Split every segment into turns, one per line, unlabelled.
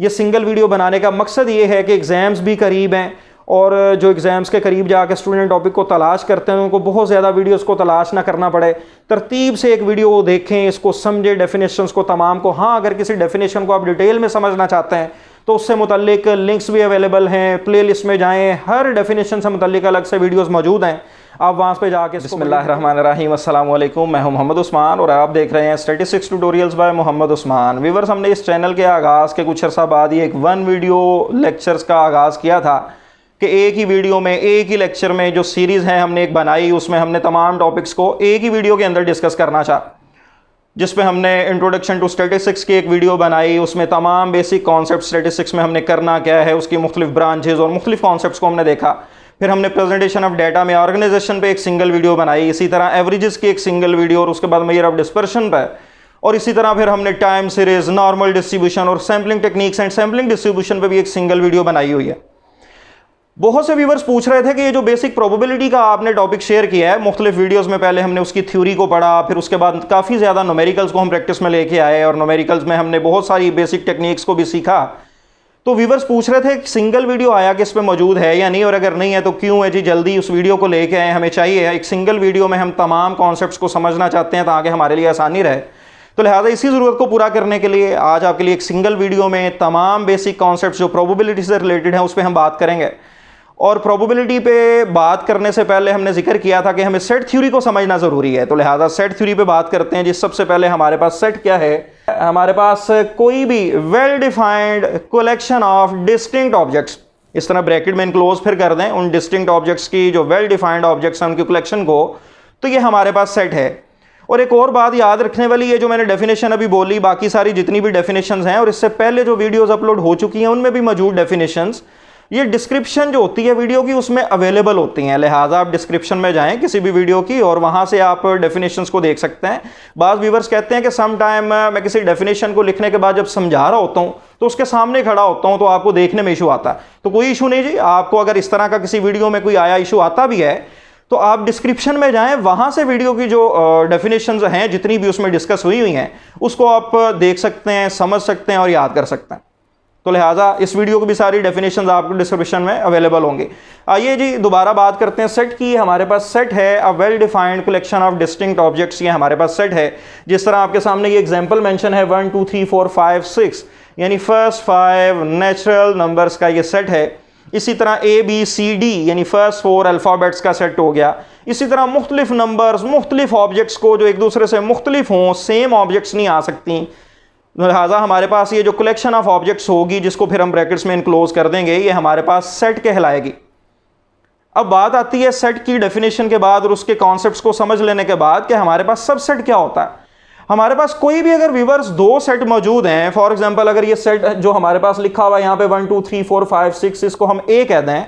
ये single video बनाने का मकसद ये है कि एग्ज़ाम्स भी करीब हैं और जो एग्ज़ाम्स के करीब जाकर स्टूडेंट टॉपिक को तलाश करते हैं उनको बहुत ज़्यादा वीडियोस को तलाश ना करना पड़े तरतीब से एक वीडियो वो देखें इसको समझें डेफिनेशंस को तमाम को हाँ अगर किसी डेफिनेशन को आप डिटेल में समझना चाहते हैं तो उससे मुतलिक लिंक्स भी अवेलेबल हैं प्ले लिस्ट में जाएँ हर डेफिनेशन से मुतलिक अलग से वीडियोज़ मौजूद हैं आप वहाँ पर जाके बसमीम अल्लाम मैं हूँ मोहम्मद उस्मान और आप देख रहे हैं statistics tutorials by Mohammad Usman viewers हमने इस चैनल के आगाज़ के कुछ अर्सा बाद ही एक वन वीडियो लेक्चर्स का आगाज़ किया था कि एक ही वीडियो में एक ही लेक्चर में जो सीरीज़ है हमने एक बनाई उसमें हमने तमाम टॉपिक्स को एक ही वीडियो के अंदर डिस्कस करना चाह जिस पे हमने इंट्रोडक्शन टू स्टेटिस्टिक्स की एक वीडियो बनाई उसमें तमाम बेसिक कॉन्सेप्ट स्टेटिस्टिक्स में हमने करना क्या है उसकी मुख्तलिफ ब्रांचेज़ और मुख्तलिफ कॉन्सेप्ट को हमने देखा फिर हमने प्रेजेंटेशन ऑफ डेटा में ऑर्गेनाइजेशन पे एक सिंगल वीडियो बनाई इसी तरह एवरेजेस की एक सिंगल वीडियो और उसके बाद मेयर ऑफ डिस्पर्शन पे और इसी तरह फिर हमने टाइम सीरीज नॉर्मल डिस्ट्रीब्यूशन और sampling techniques and sampling distribution पे भी एक सिंगल वीडियो बनाई हुई है बहुत से व्यूवर्स पूछ रहे थे कि ये जो बेसिक प्रोबेबिलिटी का आपने टॉपिक शेयर किया है मुख्तलिफ वीडियोस में पहले हमने उसकी थ्योरी को पढ़ा फिर उसके बाद काफ़ी ज़्यादा नोमेरिकल्स को हम प्रैक्टिस में लेके आए और नोमेरिकल्स में हमने बहुत सारी बेसिक टेक्निक्स को भी सीखा तो व्यूवर्स पूछ रहे थे सिंगल वीडियो आया कि इस पर मौजूद है या नहीं और अगर नहीं है तो क्यों है जी जल्दी उस वीडियो को लेके आए हमें चाहिए एक सिंगल वीडियो में हम तमाम कॉन्सेप्ट को समझना चाहते हैं ताकि हमारे लिए आसानी रहे तो लिहाजा इसी ज़रूरत को पूरा करने के लिए आज आपके लिए एक सिंगल वीडियो में तमाम बेसिक कॉन्सेप्ट जो प्रोबेबिलिटी से रिलेटेड हैं उस पर हम बात करेंगे और प्रोबेबिलिटी पे बात करने से पहले हमने जिक्र किया था कि हमें सेट थ्योरी को समझना ज़रूरी है तो लिहाजा सेट थ्योरी पे बात करते हैं जिस सबसे पहले हमारे पास सेट क्या है हमारे पास कोई भी well defined collection of distinct objects इस तरह ब्रैकेट में इनक्लोज फिर कर दें उन डिस्टिंक्ट ऑब्जेक्ट्स की जो वेल डिफाइंड ऑब्जेक्ट्स हैं उनकी कलेक्शन को तो ये हमारे पास सेट है और एक और बात याद रखने वाली है जो मैंने डेफिनेशन अभी बोली बाकी सारी जितनी भी डेफिनेशंस हैं और इससे पहले जो वीडियोस अपलोड हो चुकी हैं उनमें भी मौजूद डेफिनेशंस ये डिस्क्रिप्शन जो होती है वीडियो की उसमें अवेलेबल होती हैं लिहाजा आप डिस्क्रिप्शन में जाएं किसी भी वीडियो की और वहाँ से आप डेफिनेशन को देख सकते हैं बाज़ व्यूवर्स कहते हैं कि सम टाइम मैं किसी डेफिनेशन को लिखने के बाद जब समझा रहा होता हूँ तो उसके सामने खड़ा होता हूँ तो आपको देखने में इशू आता है तो कोई इशू नहीं जी आपको अगर इस तरह का किसी वीडियो में कोई आया इशू आता भी है तो आप डिस्क्रिप्शन में जाएं वहाँ से वीडियो की जो डेफिनेशंस हैं जितनी भी उसमें डिस्कस हुई हुई हैं उसको आप देख सकते हैं समझ सकते हैं और याद कर सकते हैं तो लिहाजा इस वीडियो को भी सारी डेफिनेशन आपको डिस्क्रिप्शन में अवेलेबल होंगे आइए जी दोबारा बात करते हैं सेट की हमारे पास सेट है a well defined collection of distinct objects ये हमारे पास सेट है जिस तरह आपके सामने ये एग्जाम्पल मैंशन है one two three four five six यानी फर्स्ट फाइव नेचुरल नंबर्स का ये सेट है इसी तरह ए बी सी डी यानी फर्स्ट फोर अल्फ़ाबेट्स का सेट हो गया इसी तरह मुख्तलिफ नंबर्स मुख्तलिफ ऑब्जेक्ट्स को जो एक दूसरे से मुख्तलिफ हों सेम ऑब्जेक्ट्स नहीं आ सकती लिहाजा हमारे पास ये जो कलेक्शन ऑफ ऑब्जेक्ट्स होगी जिसको फिर हम ब्रैकेट्स में इनक्लोज कर देंगे ये हमारे पास सेट कहलाएगी अब बात आती है सेट की डेफिनेशन के बाद और उसके कॉन्सेप्ट्स को समझ लेने के बाद कि हमारे पास सबसेट क्या होता है हमारे पास कोई भी अगर व्यूवर्स दो सेट मौजूद हैं फॉर एग्जाम्पल अगर ये सेट जो हमारे पास लिखा हुआ है यहाँ पे one two three four five six इसको हम ए कह दें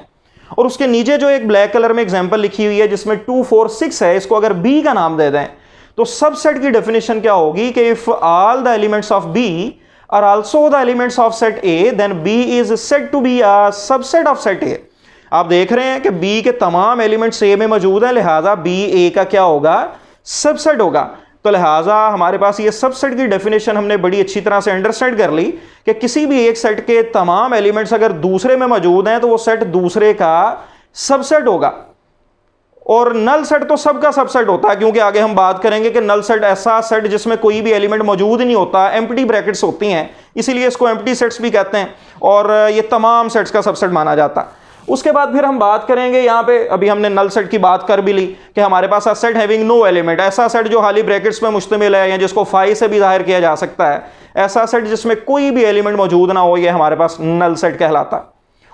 और उसके नीचे जो एक ब्लैक कलर में एग्जाम्पल लिखी हुई है जिसमें टू फोर सिक्स है इसको अगर बी का नाम दे दें तो सबसेट की डेफिनेशन क्या होगी कि if all the elements of B are also the elements of set A then B is set to be a subset of set A आप देख रहे हैं कि बी के तमाम एलिमेंट्स ए में मौजूद हैं लिहाजा बी ए का क्या होगा सबसेट होगा तो लिहाजा हमारे पास ये सबसेट की डेफिनेशन हमने बड़ी अच्छी तरह से अंडरस्टैंड कर ली कि किसी भी एक सेट के तमाम एलिमेंट्स अगर दूसरे में मौजूद हैं तो वो सेट दूसरे का सबसेट होगा और नल सेट तो सबका सबसेट होता है क्योंकि आगे हम बात करेंगे कि नल सेट ऐसा सेट जिसमें कोई भी एलिमेंट मौजूद नहीं होता एम्प्टी ब्रैकेट्स होती हैं इसीलिए इसको एम्प्टी सेट्स भी कहते हैं और ये तमाम सेट्स का सबसेट माना जाता है उसके बाद फिर हम बात करेंगे यहाँ पे अभी हमने नल सेट की बात कर भी ली कि हमारे पास a set having no element ऐसा सेट जो हाली ब्रैकेट्स में मुश्तमिल है या जिसको फाइव से भी जाहिर किया जा सकता है ऐसा सेट जिसमें कोई भी एलिमेंट मौजूद ना हो ये हमारे पास नल सेट कहलाता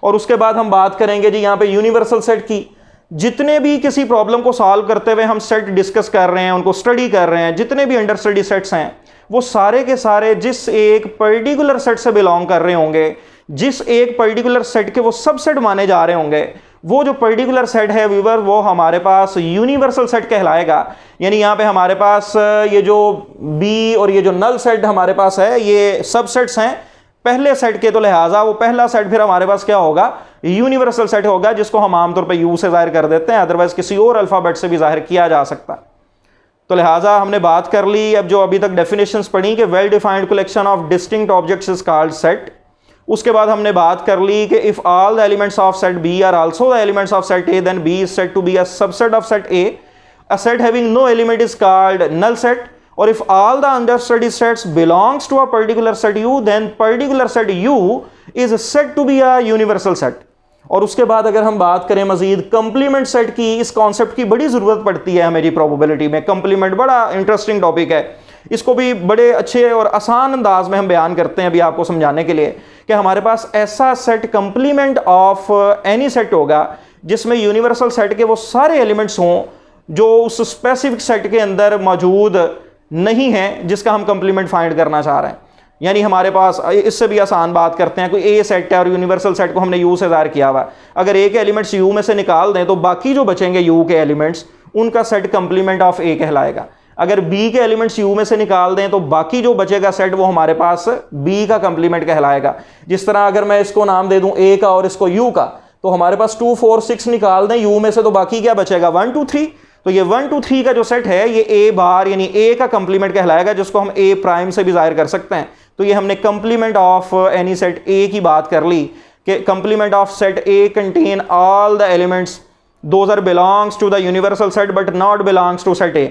और उसके बाद हम बात करेंगे जी यहाँ पे यूनिवर्सल सेट की जितने भी किसी प्रॉब्लम को सॉल्व करते हुए हम सेट डिस्कस कर रहे हैं उनको स्टडी कर रहे हैं जितने भी अंडर स्टडी सेट्स हैं वो सारे के सारे जिस एक पर्टिकुलर सेट से बिलोंग कर रहे होंगे जिस एक पर्टिकुलर सेट के वो सबसेट माने जा रहे होंगे वो जो पर्टिकुलर सेट है व्यूवर वो हमारे पास यूनिवर्सल सेट कहलाएगा यानी यहाँ पे हमारे पास ये जो बी और ये जो नल सेट हमारे पास है ये सबसेट्स हैं पहले सेट के तो लिहाजा वो पहला सेट फिर हमारे पास क्या होगा यूनिवर्सल सेट होगा जिसको हम आमतौर पर यू से जाहिर कर देते हैं अदरवाइज किसी और अल्फ़ाबेट से भी जाहिर किया जा सकता है तो लिहाजा हमने बात कर ली अब जो अभी तक डेफिनेशन पढ़ी कि well defined collection of distinct objects is called set उसके बाद हमने बात कर ली कि if all the elements of set B are also the elements of set A then B is set to be a subset of set A a set having no element is called null set or if all the understudy sets belongs to a particular set U then particular set U is said to be a universal set और उसके बाद अगर हम बात करें मजीद complement set की इस concept की बड़ी ज़रूरत पड़ती है हमारी प्रोबेबिलिटी में कंप्लीमेंट बड़ा इंटरेस्टिंग टॉपिक है इसको भी बड़े अच्छे और आसान अंदाज में हम बयान करते हैं अभी आपको समझाने के लिए कि हमारे पास ऐसा set complement of any set होगा जिसमें यूनिवर्सल सेट के वो सारे एलिमेंट्स हों जो उस स्पेसिफिक सेट के अंदर मौजूद नहीं है जिसका हम कंप्लीमेंट फाइंड करना चाह रहे हैं यानी हमारे पास इससे भी आसान बात करते हैं कोई ए सेट है और यूनिवर्सल सेट को हमने यू से ज़ाहिर किया हुआ है अगर ए के एलिमेंट्स यू में से निकाल दें तो बाकी जो बचेंगे यू के एलिमेंट्स उनका सेट कंप्लीमेंट ऑफ ए कहलाएगा अगर बी के एलिमेंट्स यू में से निकाल दें तो बाकी जो बचेगा सेट वो हमारे पास बी का कंप्लीमेंट कहलाएगा जिस तरह अगर मैं इसको नाम दे दूं ए का और इसको यू का तो हमारे पास टू फोर सिक्स निकाल दें यू में से तो बाकी क्या बचेगा वन टू थ्री तो ये वन टू थ्री का जो सेट है ये ए बार यानी ए का कंप्लीमेंट कहलाएगा जिसको हम ए प्राइम से भी जाहिर कर सकते हैं तो ये हमने complement of any set A की बात कर ली कि complement of set A contain all the elements those are belongs to the universal set but not belongs to set A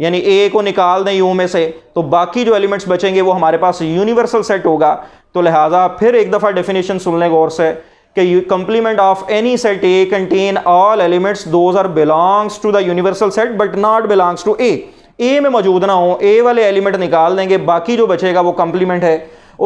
यानी ए को निकाल दें यू में से तो बाकी जो एलिमेंट्स बचेंगे वो हमारे पास यूनिवर्सल सेट होगा तो लिहाजा फिर एक दफ़ा डेफिनेशन सुन लें गौर से कि complement of any set A contain all elements those are belongs to the universal set but not belongs to A A में मौजूद ना हो ए वाले एलिमेंट निकाल देंगे बाकी जो बचेगा वो कंप्लीमेंट है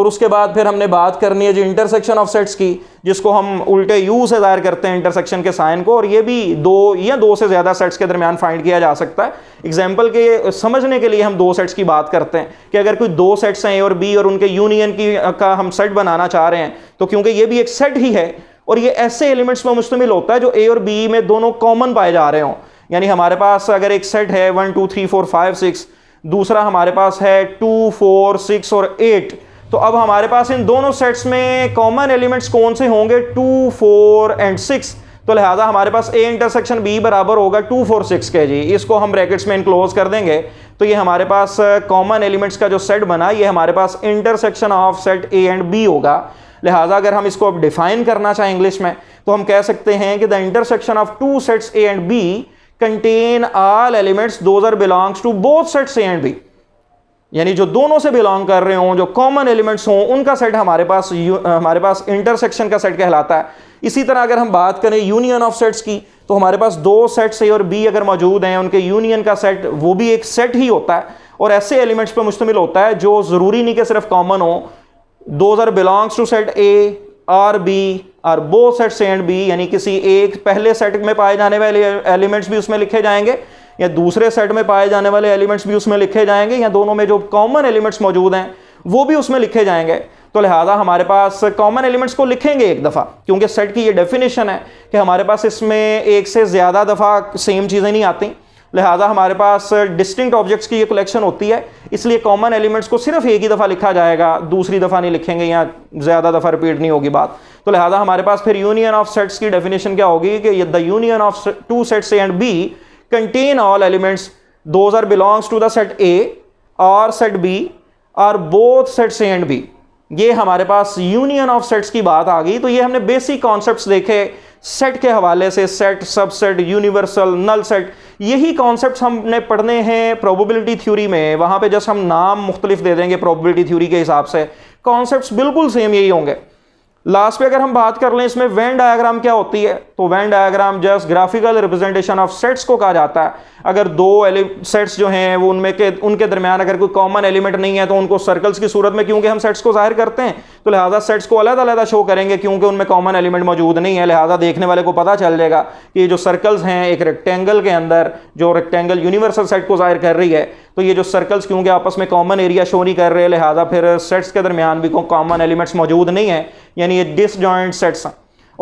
और उसके बाद फिर हमने बात करनी है जो इंटरसेक्शन ऑफ सेट्स की जिसको हम उल्टे यू से दायर करते हैं इंटरसेक्शन के साइन को और ये भी दो या दो से ज़्यादा सेट्स के दरमियान फाइंड किया जा सकता है एग्जाम्पल के समझने के लिए हम दो सेट्स की बात करते हैं कि अगर कोई दो सेट्स हैं ए और बी और उनके यूनियन की का हम सेट बनाना चाह रहे हैं तो क्योंकि ये भी एक सेट ही है और ये ऐसे एलिमेंट्स में मुश्तमिल होता है जो ए और बी में दोनों कॉमन पाए जा रहे हों यानी हमारे पास अगर एक सेट है one two three four five six दूसरा हमारे पास है टू फोर सिक्स और एट तो अब हमारे पास इन दोनों सेट्स में कॉमन एलिमेंट्स कौन से होंगे टू फोर एंड सिक्स तो लिहाजा हमारे पास ए इंटरसेक्शन बी बराबर होगा टू फोर सिक्स के जी इसको हम ब्रैकेट्स में इनक्लोज कर देंगे तो ये हमारे पास कॉमन एलिमेंट्स का जो सेट बना ये हमारे पास intersection of set A and B होगा लिहाजा अगर हम इसको अब डिफाइन करना चाहें इंग्लिश में तो हम कह सकते हैं कि the intersection of two sets A and B contain all elements those are belongs to both sets A and B यानी जो दोनों से बिलोंग कर रहे हों जो कॉमन एलिमेंट्स हों उनका सेट हमारे पास हमारे पास इंटरसेक्शन का सेट कहलाता है इसी तरह अगर हम बात करें यूनियन ऑफ सेट्स की तो हमारे पास दो सेट्स ए और बी अगर मौजूद हैं उनके यूनियन का सेट वो भी एक सेट ही होता है और ऐसे एलिमेंट्स पर मुश्तमिल होता है जो ज़रूरी नहीं कि सिर्फ कॉमन हो those are belongs to set A or B or both sets and B यानी किसी एक पहले सेट में पाए जाने वाले एलिमेंट्स भी उसमें लिखे जाएंगे या दूसरे सेट में पाए जाने वाले एलिमेंट्स भी उसमें लिखे जाएंगे या दोनों में जो कॉमन एलिमेंट्स मौजूद हैं वो भी उसमें लिखे जाएंगे तो लिहाजा हमारे पास कॉमन एलिमेंट्स को लिखेंगे एक दफ़ा क्योंकि सेट की ये डेफिनेशन है कि हमारे पास इसमें एक से ज़्यादा दफ़ा सेम चीज़ें नहीं आती लिहाजा हमारे पास डिस्टिंक्ट ऑब्जेक्ट्स की ये कलेक्शन होती है इसलिए कॉमन एलिमेंट्स को सिर्फ एक ही दफ़ा लिखा जाएगा दूसरी दफ़ा नहीं लिखेंगे या ज़्यादा दफ़ा रिपीट नहीं होगी बात तो लिहाजा हमारे पास फिर यूनियन ऑफ सेट्स की डेफिनेशन क्या होगी कि the union of two sets A and B contain all elements those are belongs to the set A और सेट बी और both sets A and B ये हमारे पास यूनियन ऑफ सेट्स की बात आ गई तो ये हमने बेसिक कॉन्सेप्ट देखे सेट के हवाले से set subset universal null set यही कॉन्सेप्ट हमने पढ़ने हैं प्रोबेबिलिटी थ्योरी में वहाँ पे जस्ट हम नाम मुख्तलिफ दे देंगे प्रोबेबिलिटी थ्योरी के हिसाब से कॉन्सेप्ट बिल्कुल सेम यही होंगे लास्ट पे अगर हम बात कर लें इसमें वैन डायग्राम क्या होती है तो Venn diagram just graphical representation of sets को कहा जाता है अगर दो एलि सेट्स जो हैं वो उनमें के उनके दरमियान अगर कोई कॉमन एलिमेंट नहीं है तो उनको सर्कल्स की सूरत में क्योंकि हम सेट्स को जाहिर करते हैं तो लिहाजा सेट्स को अलग अलग शो करेंगे क्योंकि उनमें कॉमन एलिमेंट मौजूद नहीं है लिहाजा देखने वाले को पता चल जाएगा कि जो सर्कल्स हैं एक रेक्टेंगल के अंदर जो रेक्टेंगल यूनिवर्सल सेट को जाहिर कर रही है तो ये जो सर्कल्स क्योंकि आपस में कॉमन एरिया शो नहीं कर रहे लिहाजा फिर सेट्स के दरमियान भी कॉमन एलिमेंट्स मौजूद नहीं है यानी ये जॉइंट सेट्स हैं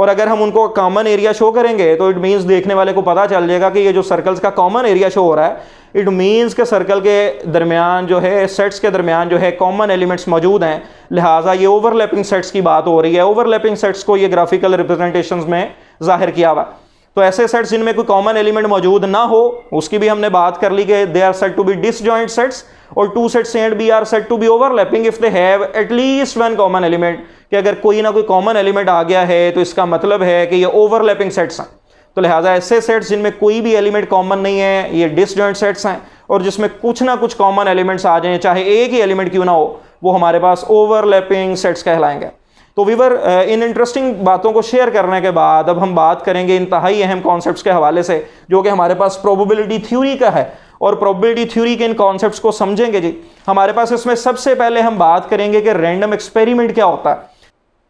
और अगर हम उनको कॉमन एरिया शो करेंगे तो इट मीन्स देखने वाले को पता चल जाएगा कि ये जो सर्कल्स का कॉमन एरिया शो हो रहा है इट मीन्स के सर्कल के दरमियान जो है सेट्स के दरमियान जो है कॉमन एलिमेंट्स मौजूद हैं लिहाजा ये ओवरलैपिंग सेट्स की बात हो रही है ओवरलैपिंग सेट्स को ये ग्राफिकल रिप्रेजेंटेशन में जाहिर किया हुआ तो ऐसे सेट्स जिनमें कोई कॉमन एलिमेंट मौजूद ना हो उसकी भी हमने बात कर ली कि they are set to be disjoint sets और two sets and B are set to be overlapping if they have at least one common element कि अगर कोई ना कोई कॉमन एलिमेंट आ गया है तो इसका मतलब है कि ये ओवरलैपिंग सेट्स हैं तो लिहाजा ऐसे सेट्स जिनमें कोई भी एलिमेंट कॉमन नहीं है ये डिस सेट्स हैं और जिसमें कुछ ना कुछ कॉमन एलिमेंट्स आ जाए चाहे एक ही एलिमेंट क्यों ना हो वो हमारे पास ओवरलैपिंग सेट्स कहलाएंगे तो वीवर uh, इन इंटरेस्टिंग बातों को शेयर करने के बाद अब हम बात करेंगे इंतहाई अहम कॉन्सेप्ट्स के हवाले से जो कि हमारे पास प्रोबेबिलिटी थ्योरी का है और प्रोबेबिलिटी थ्योरी के इन कॉन्सेप्ट्स को समझेंगे जी हमारे पास इसमें सबसे पहले हम बात करेंगे कि रैंडम एक्सपेरिमेंट क्या होता है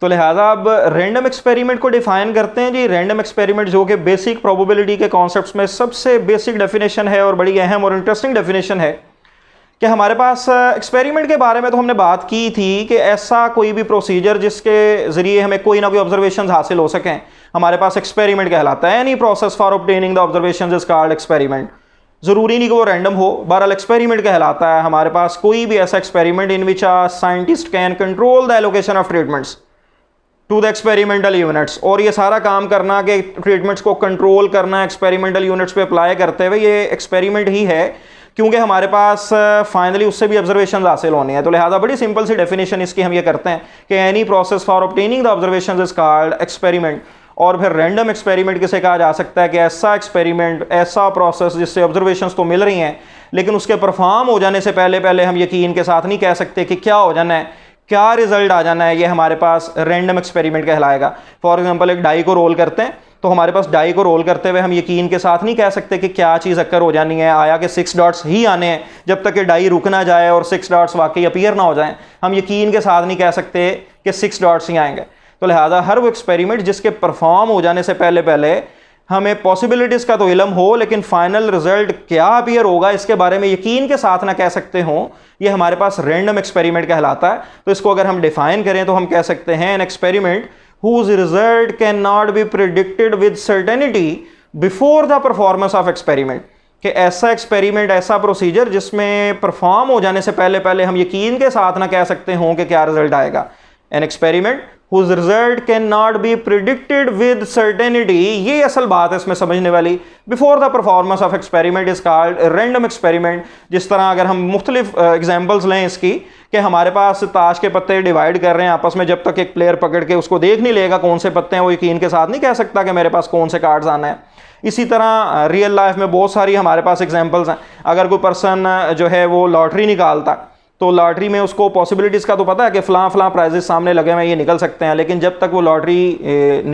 तो लिहाजा अब रैंडम एक्सपेरिमेंट को डिफाइन करते हैं जी रैंडम एक्सपेरिमेंट जो कि बेसिक प्रोबेबिलिटी के कॉन्सेप्ट्स में सबसे बेसिक डेफिनेशन है और बड़ी अहम और इंटरेस्टिंग डेफिनेशन है कि हमारे पास एक्सपेरिमेंट के बारे में तो हमने बात की थी कि ऐसा कोई भी प्रोसीजर जिसके ज़रिए हमें कोई ना कोई ऑब्जर्वेशन हासिल हो सकें हमारे पास एक्सपेरिमेंट कहलाता है any process for obtaining the observation is called experiment ज़रूरी नहीं कि वो रैंडम हो बहरहाल एक्सपेरिमेंट कहलाता है हमारे पास कोई भी ऐसा experiment in which a scientist can control the allocation of treatments to the experimental units और ये सारा काम करना कि ट्रीटमेंट्स को कंट्रोल करना एक्सपेरिमेंटल यूनिट्स पे अप्लाई करते हुए ये एक्सपेरिमेंट ही है क्योंकि हमारे पास फाइनली उससे भी ऑब्जर्वेशन हासिल होने हैं तो लिहाजा बड़ी सिंपल सी डेफिनेशन इसकी हम ये करते हैं कि any process for obtaining the observation is called experiment और फिर रैंडम एक्सपेरिमेंट किसे कहा जा सकता है कि ऐसा एक्सपेरिमेंट ऐसा प्रोसेस जिससे ऑब्जर्वेशन तो मिल रही हैं लेकिन उसके परफॉर्म हो जाने से पहले पहले हम यकीन के साथ नहीं कह सकते कि क्या हो जाना है क्या रिजल्ट आ जाना है ये हमारे पास रैंडम एक्सपेरिमेंट कहलाएगा फॉर एग्जांपल एक डाई को रोल करते हैं तो हमारे पास डाई को रोल करते हुए हम यकीन के साथ नहीं कह सकते कि क्या चीज़ अक्कर हो जानी है आया कि सिक्स डॉट्स ही आने हैं जब तक कि डाई रुक ना जाए और सिक्स डॉट्स वाकई अपीयर ना हो जाएं हम यकीन के साथ नहीं कह सकते कि सिक्स डॉट्स ही आएंगे तो लिहाजा हर वो एक्सपेरिमेंट जिसके परफॉर्म हो जाने से पहले पहले हमें पॉसिबिलिटीज़ का तो इलम हो लेकिन फाइनल रिजल्ट क्या अपीयर होगा इसके बारे में यकीन के साथ ना कह सकते हों ये हमारे पास रेंडम एक्सपेरिमेंट कहलाता है तो इसको अगर हम डिफाइन करें तो हम कह सकते हैं an experiment whose result cannot be predicted with certainty before the performance of experiment कि ऐसा एक्सपेरिमेंट ऐसा प्रोसीजर जिसमें परफॉर्म हो जाने से पहले पहले हम यकीन के साथ ना कह सकते हों कि क्या रिजल्ट आएगा an experiment whose result can not be predicted with certainty ये असल बात है इसमें समझने वाली before the performance of experiment is called random experiment जिस तरह अगर हम मुख्तलिफ एग्जाम्पल्स uh, लें इसकी कि हमारे पास ताश के पत्ते डिवाइड कर रहे हैं आपस में जब तक एक प्लेयर पकड़ के उसको देख नहीं लेगा कौन से पत्ते हैं वो यकीन के साथ नहीं कह सकता कि मेरे पास कौन से कार्ड्स आना है इसी तरह रियल uh, लाइफ में बहुत सारी हमारे पास एग्जाम्पल्स हैं अगर कोई पर्सन uh, जो है वो लॉटरी निकालता है तो लॉटरी में उसको पॉसिबिलिटीज़ का तो पता है कि फ़लाँ फ़लाँ प्राइजेस सामने लगे हुए ये निकल सकते हैं लेकिन जब तक वो लॉटरी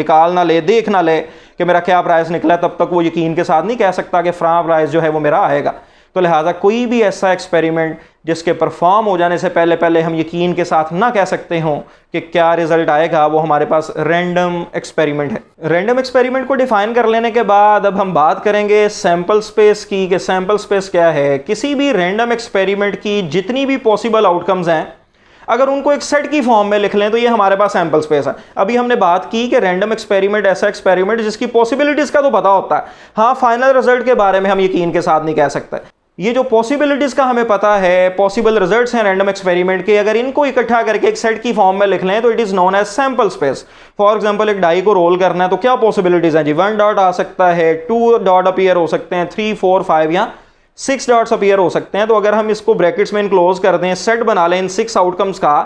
निकाल ना ले देख ना ले कि मेरा क्या प्राइस निकला तब तक वो यकीन के साथ नहीं कह सकता कि फ़लाँ प्राइस जो है वो मेरा आएगा तो लिहाजा कोई भी ऐसा एक्सपेरिमेंट जिसके परफॉर्म हो जाने से पहले पहले हम यकीन के साथ ना कह सकते हों कि क्या रिज़ल्ट आएगा वो हमारे पास रैंडम एक्सपेरिमेंट है रैंडम एक्सपेरिमेंट को डिफ़ाइन कर लेने के बाद अब हम बात करेंगे सैम्पल स्पेस की कि सैम्पल स्पेस क्या है किसी भी रैंडम एक्सपेरिमेंट की जितनी भी पॉसिबल आउटकम्स हैं अगर उनको एक सेट की फॉर्म में लिख लें तो ये हमारे पास सैम्पल स्पेस है अभी हमने बात की कि रैंडम एक्सपेरिमेंट ऐसा एक्सपेरिमेंट जिसकी पॉसिबिलिटीज़ का तो पता होता है हाँ फाइनल रिजल्ट के बारे में हम यकीन के साथ नहीं कह सकते ये जो पॉसिबिलिटीज का हमें पता है पॉसिबल रिजल्ट्स हैं रैंडम एक्सपेरिमेंट के अगर इनको इकट्ठा करके एक सेट की फॉर्म में लिख लें तो it is known as sample space for example एक डाई को रोल करना है तो क्या पॉसिबिलिटीज हैं जी वन डॉट आ सकता है टू डॉट अपियर हो सकते हैं थ्री फोर फाइव या सिक्स डॉट्स अपियर हो सकते हैं तो अगर हम इसको ब्रैकेट्स में इनक्लोज कर दें सेट बना लें इन सिक्स आउटकम्स का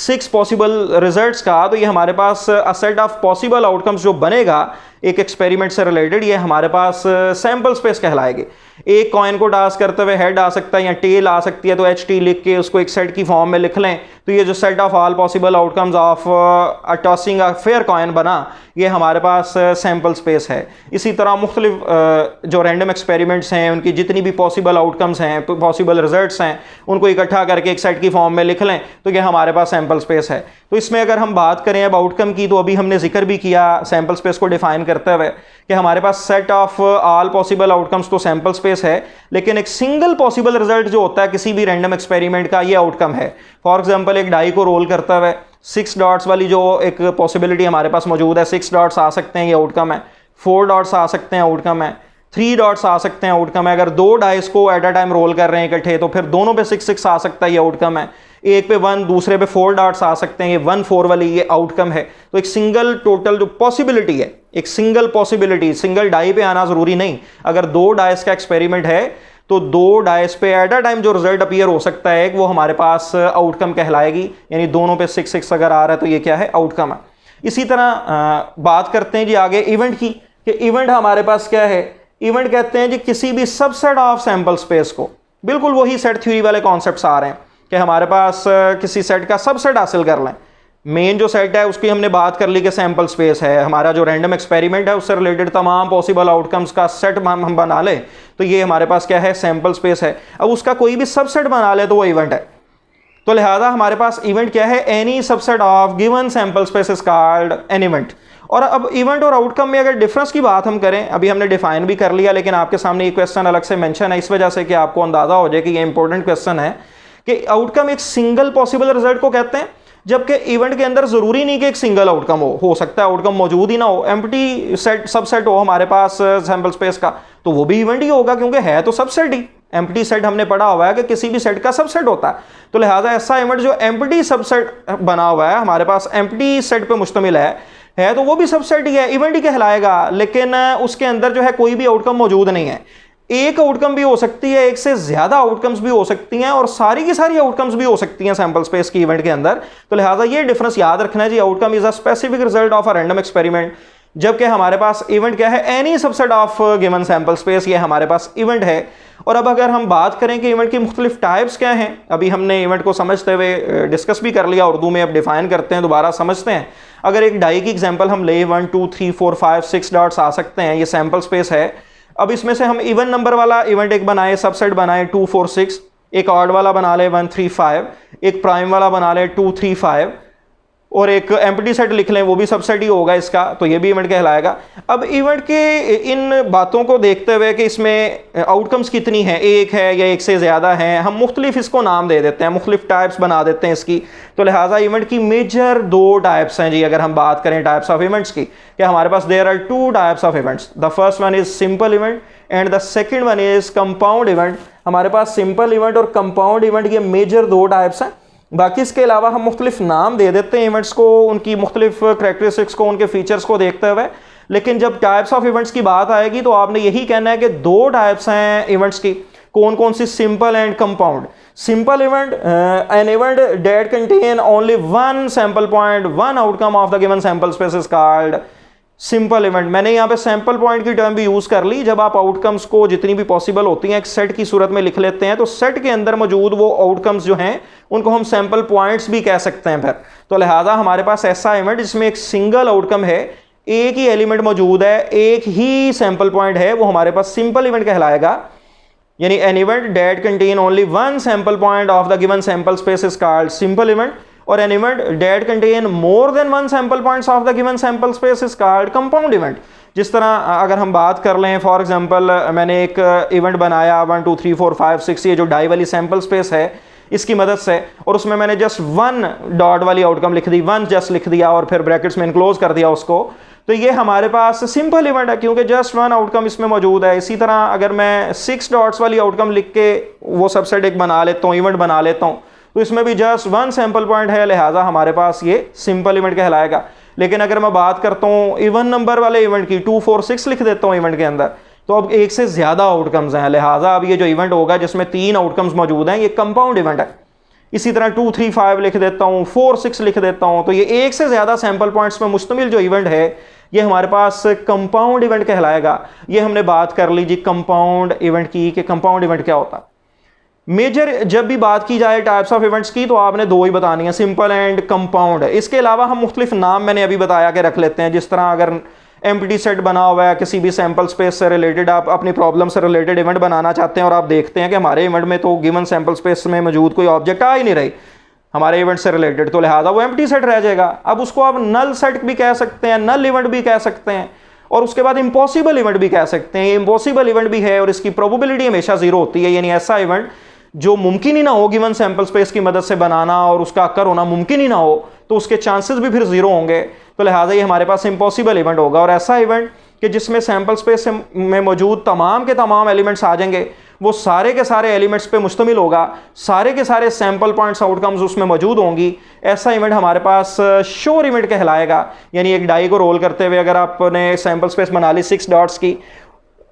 सिक्स पॉसिबल रिजल्ट्स का तो ये हमारे पास असेट ऑफ पॉसिबल आउटकम्स जो बनेगा एक एक्सपेरिमेंट से रिलेटेड ये हमारे पास सैम्पल uh, स्पेस कहलाएगी एक कॉइन को डास करते हुए हेड आ सकता है या टेल आ सकती है तो एच टी लिख के उसको एक सेट की फॉर्म में लिख लें तो ये जो set of all possible outcomes of a tossing a fair coin बना ये हमारे पास सैम्पल uh, स्पेस है इसी तरह मुख्तलिफ uh, जो रैंडम एक्सपेरिमेंट्स हैं उनकी जितनी भी पॉसिबल आउटकम्स हैं पॉसिबल तो रिजल्ट हैं उनको इकट्ठा करके एक सेट की फॉर्म में लिख लें तो यह हमारे पास सैम्पल स्पेस है तो इसमें अगर हम बात करें अब आउटकम की तो अभी हमने जिक्र भी किया सैम्पल स्पेस को डिफाइन करते हुए कि हमारे पास set of all possible outcomes तो सैम्पल स्पेस है लेकिन एक सिंगल पॉसिबल रिजल्ट जो होता है किसी भी रैंडम एक्सपेरिमेंट का ये आउटकम है फॉर एग्जाम्पल एक डाई को रोल करता हुए सिक्स डॉट्स वाली जो एक पॉसिबिलिटी हमारे पास मौजूद है सिक्स डॉट्स आ सकते हैं ये आउटकम है फोर डॉट्स आ सकते हैं आउटकम है थ्री डॉट्स आ सकते हैं आउटकम है अगर दो डाइस को एट अ टाइम रोल कर रहे हैं इकट्ठे तो फिर दोनों पे सिक्स सिक्स आ सकता है ये आउटकम है एक पे वन दूसरे पे फोर डॉट्स आ सकते हैं ये वन फोर वाली ये आउटकम है तो एक सिंगल टोटल जो पॉसिबिलिटी है एक सिंगल पॉसिबिलिटी सिंगल डाई पे आना ज़रूरी नहीं अगर दो डाइस का एक्सपेरिमेंट है तो दो डाइस पे एट अ टाइम जो रिजल्ट अपीयर हो सकता है वो हमारे पास आउटकम uh, कहलाएगी यानी दोनों पे सिक्स सिक्स अगर आ रहा है तो ये क्या है आउटकम है इसी तरह uh, बात करते हैं जी आगे इवेंट की कि इवेंट हमारे पास क्या है इवेंट कहते हैं जी किसी भी सबसेट ऑफ सैंपल स्पेस को बिल्कुल वही सेट थ्योरी वाले कॉन्सेप्ट आ रहे हैं कि हमारे पास किसी सेट का सबसेट हासिल कर लें मेन जो सेट है उसकी हमने बात कर ली कि सैम्पल स्पेस है हमारा जो रैंडम एक्सपेरिमेंट है उससे रिलेटेड तमाम पॉसिबल आउटकम्स का सेट हम हम बना लें तो ये हमारे पास क्या है सैम्पल स्पेस है अब उसका कोई भी सबसेट बना ले तो वो इवेंट है तो लिहाजा हमारे पास इवेंट क्या है any subset of given sample space is called an event और अब इवेंट और आउटकम में अगर डिफरेंस की बात हम करें अभी हमने डिफाइन भी कर लिया लेकिन आपके सामने ये क्वेश्चन अलग से मैंशन है इस वजह से कि आपको अंदाज़ा हो जाए कि ये इंपॉर्टेंट क्वेश्चन है कि आउटकम एक सिंगल पॉसिबल रिजल्ट को कहते हैं जबकि इवेंट के अंदर ज़रूरी नहीं कि एक सिंगल आउटकम हो हो सकता है आउटकम मौजूद ही ना हो एम्प्टी सेट सबसेट हो हमारे पास सैम्पल स्पेस का तो वो भी इवेंट ही होगा क्योंकि है तो सबसेट ही एम्प्टी सेट हमने पढ़ा हुआ है कि किसी भी सेट का सबसेट होता है तो लिहाजा ऐसा इवेंट जो एम्प्टी सबसेट बना हुआ है हमारे पास एम्प्टी सेट पर मुश्तमिल है है तो वो भी सबसेट ही है इवेंट ही कहलाएगा लेकिन उसके अंदर जो है कोई भी आउटकम मौजूद नहीं है एक आउटकम भी हो सकती है एक से ज्यादा आउटकम्स भी हो सकती हैं और सारी की सारी आउटकम्स भी हो सकती हैं सैंपल स्पेस की इवेंट के अंदर तो लिहाजा ये डिफरेंस याद रखना है जी outcome is a specific result of a random experiment जबकि हमारे पास इवेंट क्या है any subset of given sample space ये हमारे पास इवेंट है और अब अगर हम बात करें कि इवेंट की मुख्तलिफ टाइप्स क्या हैं अभी हमने इवेंट को समझते हुए डिस्कस uh, भी कर लिया उर्दू में अब डिफाइन करते हैं दोबारा समझते हैं अगर एक डाई की एग्जाम्पल हम ले one two three four five six dots आ सकते हैं ये सैम्पल स्पेस है अब इसमें से हम इवन नंबर वाला इवेंट एक बनाए सबसेट बनाए टू फोर सिक्स एक ऑर्ड वाला बना ले वन थ्री फाइव एक प्राइम वाला बना ले टू थ्री फाइव और एक एम्पटी सेट लिख लें वो भी सबसेट ही होगा इसका तो ये भी इवेंट कहलाएगा अब इवेंट के इन बातों को देखते हुए कि इसमें आउटकम्स कितनी हैं एक है या एक से ज़्यादा हैं हम मुख्तलिफ इसको नाम दे देते हैं मुख्तलिफ टाइप्स बना देते हैं इसकी तो लिहाजा इवेंट की मेजर दो टाइप्स हैं जी अगर हम बात करें टाइप्स ऑफ इवेंट्स की कि हमारे पास there are two types of events the first one is simple event and the second one is compound event हमारे पास सिंपल इवेंट और कंपाउंड इवेंट ये मेजर दो टाइप्स हैं बाकी इसके अलावा हम मुख्तलिफ नाम दे देते हैं इवेंट्स को उनकी मुख्तलिफ करेक्टरिस्टिक्स को उनके फीचर्स को देखते हुए लेकिन जब टाइप्स ऑफ इवेंट्स की बात आएगी तो आपने यही कहना है कि दो टाइप्स हैं इवेंट्स की कौन कौन सी simple and compound simple event an event that contain only one sample point one outcome of the given sample space is called simple event मैंने यहाँ पे सैंपल पॉइंट की टर्म भी यूज कर ली जब आप आउटकम्स को जितनी भी पॉसिबल होती हैं एक सेट की सूरत में लिख लेते हैं तो सेट के अंदर मौजूद वो आउटकम्स जो हैं उनको हम सैंपल पॉइंट्स भी कह सकते हैं फिर तो लिहाजा हमारे पास ऐसा इवेंट जिसमें एक सिंगल आउटकम है एक ही एलिमेंट मौजूद है एक ही सैंपल पॉइंट है वो हमारे पास सिंपल इवेंट कहलाएगा यानी an event that contain only one sample point of the given sample space is called simple event और an event that contain more than one sample points of the given sample space is called compound event जिस तरह अगर हम बात कर लें for example मैंने एक इवेंट बनाया one two three four five six ये जो डाई वाली सैम्पल स्पेस है इसकी मदद से और उसमें मैंने जस्ट वन डॉट वाली आउटकम लिख दी वन जस्ट लिख दिया और फिर ब्रैकेट्स में इनक्लोज कर दिया उसको तो ये हमारे पास सिंपल इवेंट है क्योंकि जस्ट वन आउटकम इसमें मौजूद है इसी तरह अगर मैं सिक्स डॉट्स वाली आउटकम लिख के वो सबसेट एक बना लेता हूँ इवेंट बना लेता हूँ तो इसमें भी जस्ट वन सैंपल पॉइंट है लिहाजा हमारे पास ये सिंपल इवेंट कहलाएगा लेकिन अगर मैं बात करता हूँ इवन नंबर वाले इवेंट की टू फोर सिक्स लिख देता हूँ इवेंट के अंदर तो अब एक से ज़्यादा आउटकम्स हैं लिहाजा अब ये जो इवेंट होगा जिसमें तीन आउटकम्स मौजूद हैं ये कंपाउंड इवेंट है इसी तरह टू थ्री फाइव लिख देता हूँ फोर सिक्स लिख देता हूँ तो ये एक से ज़्यादा सैंपल पॉइंट्स में मुश्तमिल जो इवेंट है ये हमारे पास कंपाउंड इवेंट कहलाएगा ये हमने बात कर ली जी कंपाउंड इवेंट की कि कंपाउंड इवेंट क्या होता है मेजर जब भी बात की जाए टाइप्स ऑफ इवेंट्स की तो आपने दो ही बतानी है सिंपल एंड कंपाउंड इसके अलावा हम मुख्तलिफ नाम मैंने अभी बताया के रख लेते हैं जिस तरह अगर एम सेट बना हुआ है किसी भी सैम्पल स्पेस से रिलेटेड आप अपनी प्रॉब्लम से रिलेटेड इवेंट बनाना चाहते हैं और आप देखते हैं कि हमारे इवेंट में तो गिवन सैम्पल स्पेस में मौजूद कोई ऑब्जेक्ट आ ही नहीं रही हमारे इवेंट से रिलेटेड तो लिहाजा वो एम सेट रह जाएगा अब उसको आप नल सेट भी कह सकते हैं नल इवेंट भी कह सकते हैं और उसके बाद इम्पॉसिबल इवेंट भी कह सकते हैं इम्पॉसिबल इवेंट भी है और इसकी प्रोबेबिलिटी हमेशा जीरो होती है यानी ऐसा इवेंट जो मुमकिन ही ना हो गिवन सैम्पल स्पेस की मदद से बनाना और उसका अक्कर होना मुमकिन ही ना हो तो उसके चांसेस भी फिर ज़ीरो होंगे तो लिहाजा ये हमारे पास इम्पॉसिबल इवेंट होगा और ऐसा इवेंट कि जिसमें सैम्पल स्पेस में मौजूद तमाम के तमाम एलिमेंट्स आ जाएंगे वो सारे के सारे एलिमेंट्स पे मुश्तमिल होगा सारे के सारे सैम्पल पॉइंट्स आउटकम्स उसमें मौजूद होंगी ऐसा इवेंट हमारे पास श्योर इवेंट कहलाएगा यानी एक डाई को रोल करते हुए अगर आपने सैम्पल स्पेस बना ली सिक्स डॉट्स की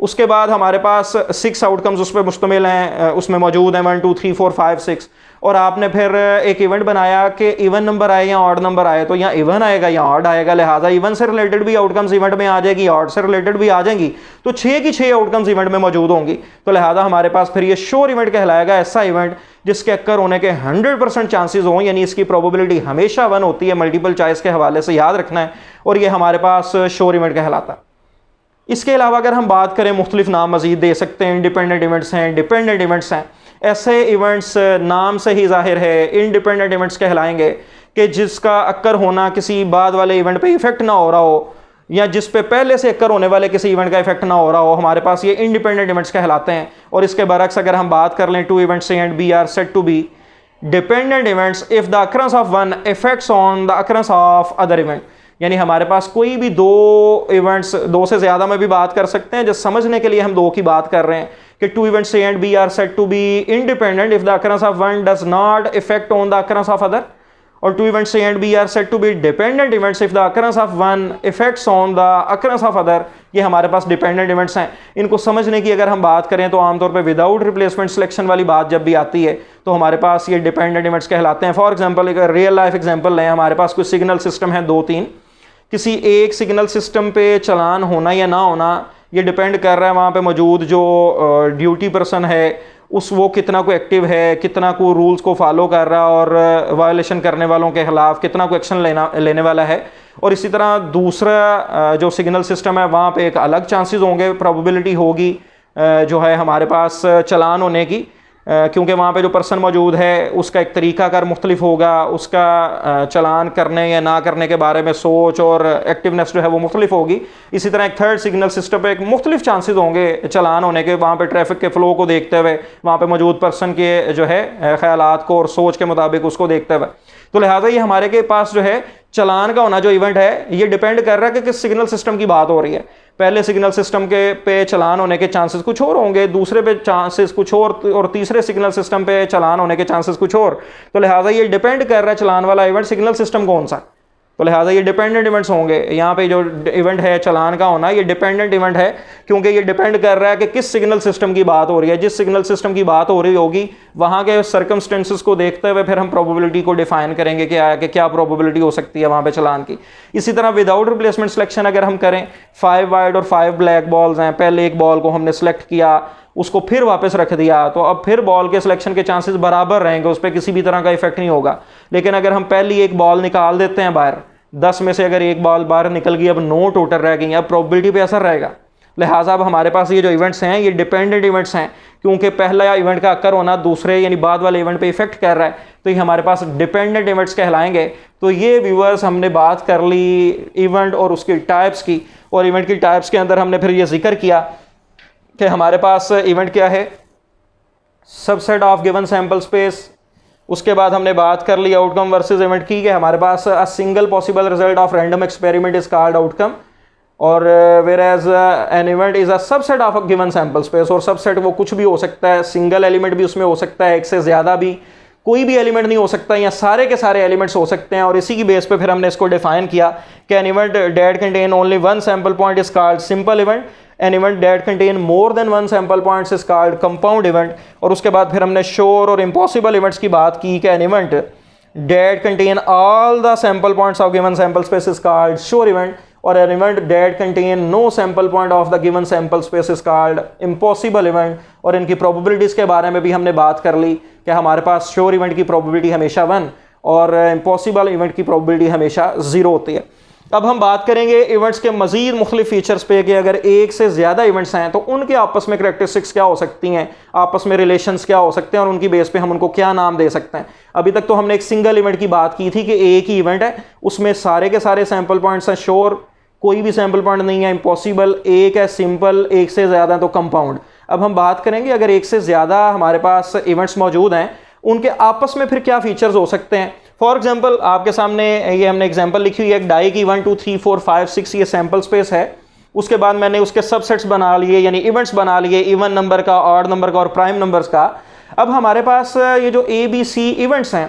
उसके बाद हमारे पास सिक्स आउटकम्स उस पर मुश्तमिल हैं उसमें मौजूद हैं one two three four five six और आपने फिर एक इवेंट बनाया कि इवन नंबर आए या ऑड नंबर आए तो या इवन आएगा या ऑड आएगा लिहाजा इवन से रिलेटेड भी आउटकम्स इवेंट में आ जाएगी ऑड से रिलेटेड भी आ जाएंगी तो छः की छः आउटकम्स इवेंट में मौजूद होंगी तो लिहाजा हमारे पास फिर ये श्योर इवेंट कहलाएगा ऐसा इवेंट जिसके अक्कर होने के हंड्रेड परसेंट चांसेज हों यानी इसकी प्रोबेबिलिटी हमेशा वन होती है मल्टीपल चॉइस के हवाले से याद रखना है और ये हमारे पास श्योर इवेंट कहलाता है इसके अलावा अगर हम बात करें मुख्तलिफ नाम मजीद दे सकते हैं इंडिपेंडेंट इवेंट्स हैं डिपेंडेंट इवेंट्स हैं ऐसे इवेंट्स नाम से ही जाहिर है इंडिपेंडेंट इवेंट्स कहलाएंगे कि जिसका अक्कर होना किसी बाद वाले इवेंट पे इफेक्ट ना हो रहा हो या जिस पे पहले से अक्कर होने वाले किसी इवेंट का इफेक्ट ना हो रहा हो हमारे पास ये इंडिपेंडेंट इवेंट्स कहलाते हैं और इसके बरक्स अगर हम बात कर लें two events and B are set to be dependent events if the occurrence of one affects on the occurrence of other event यानी हमारे पास कोई भी दो इवेंट्स दो से ज़्यादा में भी बात कर सकते हैं जब समझने के लिए हम दो की बात कर रहे हैं कि two events A and B are set to be independent if the occurrence of one does not affect on the occurrence of other और two events A and B are set to be dependent events if the occurrence of one affects on the occurrence of other ये हमारे पास dependent events हैं इनको समझने की अगर हम बात करें तो आमतौर पर विदाउट रिप्लेसमेंट सिलेक्शन वाली बात जब भी आती है तो हमारे पास ये डिपेंडेंट इवेंट्स कहलाते हैं फॉर एग्जाम्पल एक रियल लाइफ एग्जाम्पल लें हमारे पास कुछ सिग्नल सिस्टम है दो तीन किसी एक सिग्नल सिस्टम पे चलान होना या ना होना ये डिपेंड कर रहा है वहाँ पे मौजूद जो ड्यूटी पर्सन है उस वो कितना को एक्टिव है कितना को रूल्स को फॉलो कर रहा है और वायोलेशन करने वालों के ख़िलाफ़ कितना को एक्शन लेना लेने वाला है और इसी तरह दूसरा जो सिग्नल सिस्टम है वहाँ पे एक अलग चांसेस होंगे प्रोबेबिलिटी होगी जो है हमारे पास चलान होने की क्योंकि वहाँ पे जो पर्सन मौजूद है उसका एक तरीक़ाकार मुख्तलिफ होगा उसका चलान करने या ना करने के बारे में सोच और एक्टिवनेस जो है वो मुख्तलिफ होगी इसी तरह एक थर्ड सिग्नल सिस्टम पे एक मुख्तलिफ चांसेस होंगे चलान होने के वहाँ पे ट्रैफिक के फ़्लो को देखते हुए वहाँ पे मौजूद पर्सन के जो है ख्याल को और सोच के मुताबिक उसको देखते हुए तो लिहाजा ये हमारे के पास जो है चलान का होना जो इवेंट है ये डिपेंड कर रहा है कि किस सिग्नल सिस्टम की बात हो रही है पहले सिग्नल सिस्टम के पे चलान होने के चांसेस कुछ और होंगे दूसरे पे चांसेस कुछ और और तीसरे सिग्नल सिस्टम पे चलान होने के चांसेस कुछ और तो लिहाजा ये डिपेंड कर रहा है चलान वाला इवेंट सिग्नल सिस्टम कौन सा है तो लिहाजा ये डिपेंडेंट इवेंट्स होंगे यहाँ पे जो इवेंट है चलान का होना ये डिपेंडेंट इवेंट है क्योंकि ये डिपेंड कर रहा है कि किस सिग्नल सिस्टम की बात हो रही है जिस सिग्नल सिस्टम की बात हो रही होगी वहाँ के सर्कमस्टेंसेस को देखते हुए फिर हम प्रोबेबिलिटी को डिफाइन करेंगे कि आया कि क्या प्रोबेबिलिटी हो सकती है वहाँ पर चलान की इसी तरह विदाउट रिप्लेसमेंट सिलेक्शन अगर हम करें फाइव वाइड और फाइव ब्लैक बॉल्स हैं पहले एक बॉल को हमने सेलेक्ट किया उसको फिर वापस रख दिया तो अब फिर बॉल के सिलेक्शन के चांसेस बराबर रहेंगे उस पर किसी भी तरह का इफेक्ट नहीं होगा लेकिन अगर हम पहली एक बॉल निकाल देते हैं बाहर दस में से अगर एक बॉल बाहर निकल गई अब नो टोटल रह गई अब प्रोबेबिलिटी पे असर रहेगा लिहाजा अब हमारे पास ये जो इवेंट्स हैं ये डिपेंडेंट इवेंट्स हैं क्योंकि पहला इवेंट का अक्कर होना दूसरे यानी बाद वाले इवेंट पे इफेक्ट कर रहा है तो ये हमारे पास डिपेंडेंट इवेंट्स कहलाएंगे तो ये व्यूअर्स हमने बात कर ली इवेंट और उसकी टाइप्स की और इवेंट की टाइप्स के अंदर हमने फिर ये जिक्र किया कि हमारे पास इवेंट क्या है subset of given sample space उसके बाद हमने बात कर ली आउटकम वर्सेज इवेंट की कि हमारे पास a single possible result of random experiment is called outcome और whereas an event is a subset of a given sample space और सबसेट वो कुछ भी हो सकता है सिंगल एलिमेंट भी उसमें हो सकता है एक से ज़्यादा भी कोई भी एलिमेंट नहीं हो सकता या सारे के सारे एलिमेंट्स हो सकते हैं और इसी की बेस पे फिर हमने इसको डिफाइन किया कि an event that contain only one sample point is called simple event an event that contain more than one sample points is called compound event और उसके बाद फिर हमने श्योर और इम्पॉसिबल इवेंट्स की बात की कि an event that contain all the sample points of given sample space is called sure event और an event that contain no sample point of the given sample space is called impossible event और इनकी probabilities के बारे में भी हमने बात कर ली कि हमारे पास श्योर इवेंट की प्रॉबिबिलिटी हमेशा वन और इम्पॉसिबल इवेंट की प्रॉबिलिटी हमेशा ज़ीरो होती है अब हम बात करेंगे इवेंट्स के मजीद मुख्त फीचर्स पे कि अगर एक से ज़्यादा इवेंट्स हैं तो उनके आपस में करेक्टरिस्टिक्स क्या हो सकती हैं आपस में रिलेशन क्या हो सकते हैं और उनकी बेस पे हम उनको क्या नाम दे सकते हैं अभी तक तो हमने एक सिंगल इवेंट की बात की थी कि एक ही इवेंट है उसमें सारे के सारे सैम्पल पॉइंट्स हैं श्योर कोई भी सैम्पल पॉइंट नहीं है इम्पॉसिबल एक है सिंपल एक से ज़्यादा तो कंपाउंड अब हम बात करेंगे अगर एक से ज़्यादा हमारे पास इवेंट्स मौजूद हैं उनके आपस में फिर क्या फीचर्स हो सकते हैं फॉर एग्जाम्पल आपके सामने ये हमने एग्जाम्पल लिखी हुई है एक डाई की one two three four five six ये सैम्पल स्पेस है उसके बाद मैंने उसके सबसेट्स बना लिए यानी इवेंट्स बना लिए इवन नंबर का ऑड नंबर का और प्राइम नंबर्स का अब हमारे पास ये जो ए बी सी इवेंट्स हैं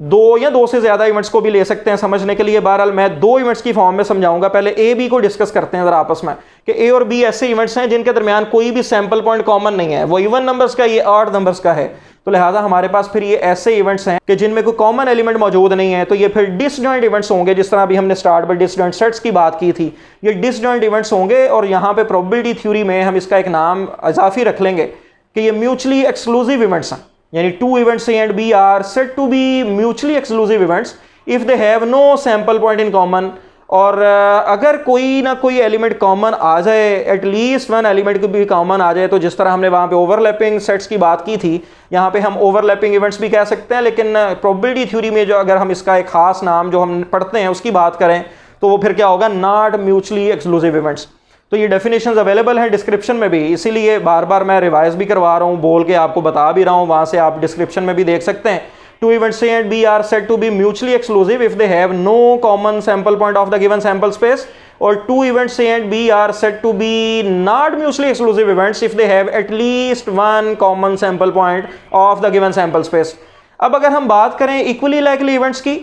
दो या दो से ज्यादा इवेंट्स को भी ले सकते हैं समझने के लिए बहरहाल मैं दो इवेंट्स की फॉर्म में समझाऊंगा पहले ए बी को डिस्कस करते हैं आपस में कि ए और बी ऐसे इवेंट्स हैं जिनके दरमियान कोई भी सैंपल पॉइंट कॉमन नहीं है वो इवन नंबर्स का ये आठ नंबर्स का है तो लिहाजा हमारे पास फिर ये ऐसे इवेंट्स हैं कि जिनमें कोई कॉमन एलिमेंट मौजूद नहीं है तो ये फिर डिसजॉइंट इवेंट्स होंगे जिस तरह अभी हमने स्टार्ट पर डिसजॉइंट सेट्स की बात की थी ये डिसजॉइंट इवेंट्स होंगे और यहाँ पे प्रोबेबिलिटी थ्योरी में हम इसका एक नाम इजाफी रख लेंगे कि ये म्यूचुअली एक्सक्लूसिव इवेंट्स हैं यानी two events A and B are set to be mutually exclusive events if they have no sample point in common और अगर कोई ना कोई एलिमेंट कॉमन आ जाए एटलीस्ट वन एलिमेंट को भी कॉमन आ जाए तो जिस तरह हमने वहाँ पे ओवरलैपिंग सेट्स की बात की थी यहाँ पे हम ओवरलैपिंग इवेंट्स भी कह सकते हैं लेकिन प्रोबेबिलिटी थ्योरी में जो अगर हम इसका एक खास नाम जो हम पढ़ते हैं उसकी बात करें तो वो फिर क्या होगा नॉट म्यूचुअली एक्सक्लूसिव इवेंट्स तो ये डेफिनेशंस अवेलेबल हैं डिस्क्रिप्शन में भी इसीलिए बार बार मैं रिवाइज भी करवा रहा हूँ बोल के आपको बता भी रहा हूँ वहाँ से आप डिस्क्रिप्शन में भी देख सकते हैं two events and B are set to be mutually exclusive if they have no common sample point of the given sample space और two events and B are set to be not mutually exclusive events if they have at least one common sample point of the given sample space अब अगर हम बात करें equally likely events की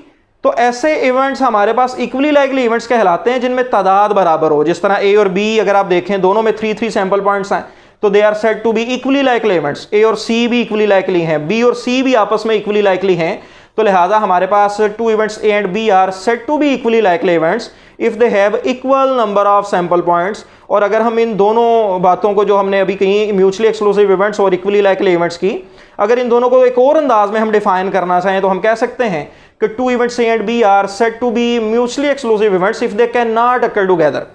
तो ऐसे events हमारे पास इक्वली लाइकली इवेंट्स कहलाते हैं जिनमें तादाद बराबर हो जिस तरह ए और बी अगर आप देखें दोनों में थ्री थ्री सैंपल पॉइंट्स हैं तो they are set to be equally likely events A और सी भी इक्वली लाइकली हैं बी और सी भी आपस में इक्वली लाइकली हैं तो लिहाजा हमारे पास two events A and B are set to be equally likely events if they have equal number of sample points और अगर हम इन दोनों बातों को जो हमने अभी कहीं म्यूचुअली एक्सक्लूसिव इवेंट्स और इक्वली लाइकली इवेंट्स की अगर इन दोनों को एक और अंदाज में हम डिफाइन करना चाहें तो हम कह सकते हैं events A and B are set to be mutually exclusive events if they can not occur together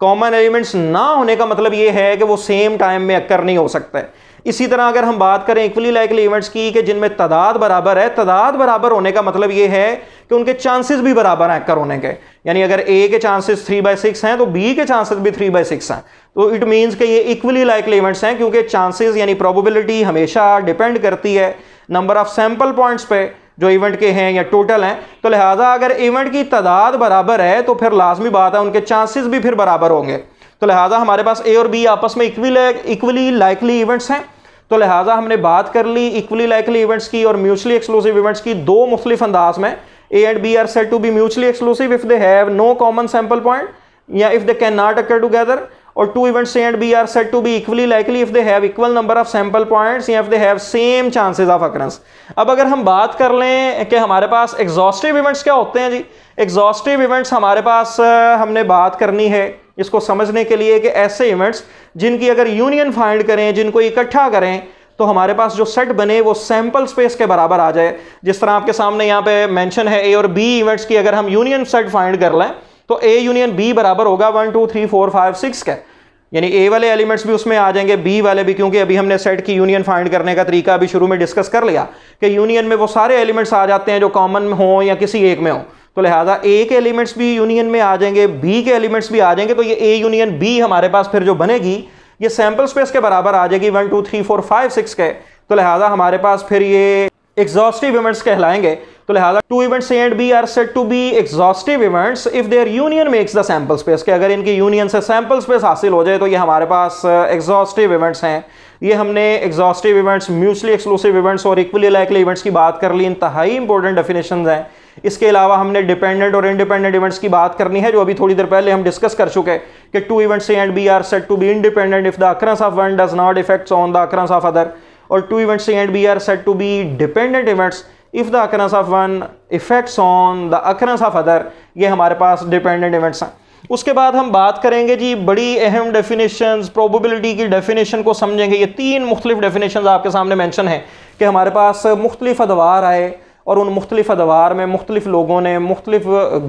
common elements ना होने का मतलब ये है कि वो सेम टाइम में अक्कर नहीं हो सकता है इसी तरह अगर हम बात करें इक्वली लाइकली इवेंट्स की कि जिनमें तादाद बराबर है तादाद बराबर होने का मतलब ये है कि उनके चांसेस भी बराबर हैं अक्कर होने के यानी अगर ए के चांसेस थ्री बाय सिक्स हैं तो बी के चांसेस भी थ्री बाय सिक्स हैं तो इट मीन्स कि ये इक्वली लाइकली इवेंट्स हैं क्योंकि चांसेस यानी प्रॉबिलिटी हमेशा डिपेंड करती है नंबर ऑफ सैम्पल पॉइंट्स पर जो इवेंट के हैं या टोटल हैं तो लिहाजा अगर इवेंट की तादाद बराबर है तो फिर लाजमी बात है उनके चांसेस भी फिर बराबर होंगे तो लिहाजा हमारे पास ए और बी आपस में इक्वली लाइकली इवेंट्स हैं तो लिहाजा हमने बात कर ली इक्वली लाइकली इवेंट्स की और म्यूचुअली एक्सक्लूसिव इवेंट्स की दो मुख्तलिफ अंदाज में A and B are set to be mutually exclusive if they have no common sample point या if they can not occur together और two events and B are set to to be equally likely if they have equal number of sample या if they have same chances of occurrence अब अगर हम बात कर लें कि हमारे पास एग्जॉस्टिव इवेंट्स क्या होते हैं जी एग्जॉस्टिव इवेंट्स हमारे पास हमने बात करनी है इसको समझने के लिए कि ऐसे इवेंट्स जिनकी अगर यूनियन फाइंड करें जिनको इकट्ठा करें तो हमारे पास जो सेट बने वो सैंपल स्पेस के बराबर आ जाए जिस तरह आपके सामने यहाँ पे मेंशन है ए और बी इवेंट्स की अगर हम यूनियन सेट फाइंड कर लें तो ए यूनियन बी बराबर होगा one two three four five six का यानी ए वाले एलिमेंट्स भी उसमें आ जाएंगे बी वाले भी क्योंकि अभी हमने सेट की यूनियन फाइंड करने का तरीका अभी शुरू में डिस्कस कर लिया कि यूनियन में वो सारे एलिमेंट्स आ जाते हैं जो कॉमन हो या किसी एक में हो तो लिहाजा ए के एलिमेंट्स भी यूनियन में आ जाएंगे बी के एलिमेंट्स भी आ जाएंगे तो ये ए यूनियन बी हमारे पास फिर जो बनेगी ये सैम्पल स्पेस के बराबर आ जाएगी one two three four five six के तो लिहाजा हमारे पास फिर ये एग्जॉस्टिव इमेंट्स कहलाएंगे तो लिहाजा two events A and B are set to be exhaustive events if their union makes the sample space के अगर इनकी यूनियन से सैम्पल स्पेस हासिल हो जाए तो ये हमारे पास एग्जॉस्टिव इवेंट्स हैं ये हमने exhaustive events mutually exclusive events और इक्वली लाइकली इवेंट्स की बात कर ली इंतहाई इंपॉर्टेंट डेफिनेशन हैं इसके अलावा हमने डिपेंडेंट और इंडिपेंडेंट इवेंट्स की बात करनी है जो अभी थोड़ी देर पहले हम डिस्कस कर चुके कि two events A and B are set to be independent if the occurrence of one does not affects on the occurrence of other और two events A and B are set to be dependent events if the occurrence of one affects on the occurrence of other ये हमारे पास dependent events हैं उसके बाद हम बात करेंगे जी बड़ी अहम डेफिनेशन प्रोबेबिलिटी की डेफिनेशन को समझेंगे ये तीन मुख्तलिफ डेफिनेशन आपके सामने मैंशन हैं कि हमारे पास मुख्तलिफ अदवार आए और उन मुख्तलिफ अदवार में मुख्तलिफ लोगों ने मुख्तलिफ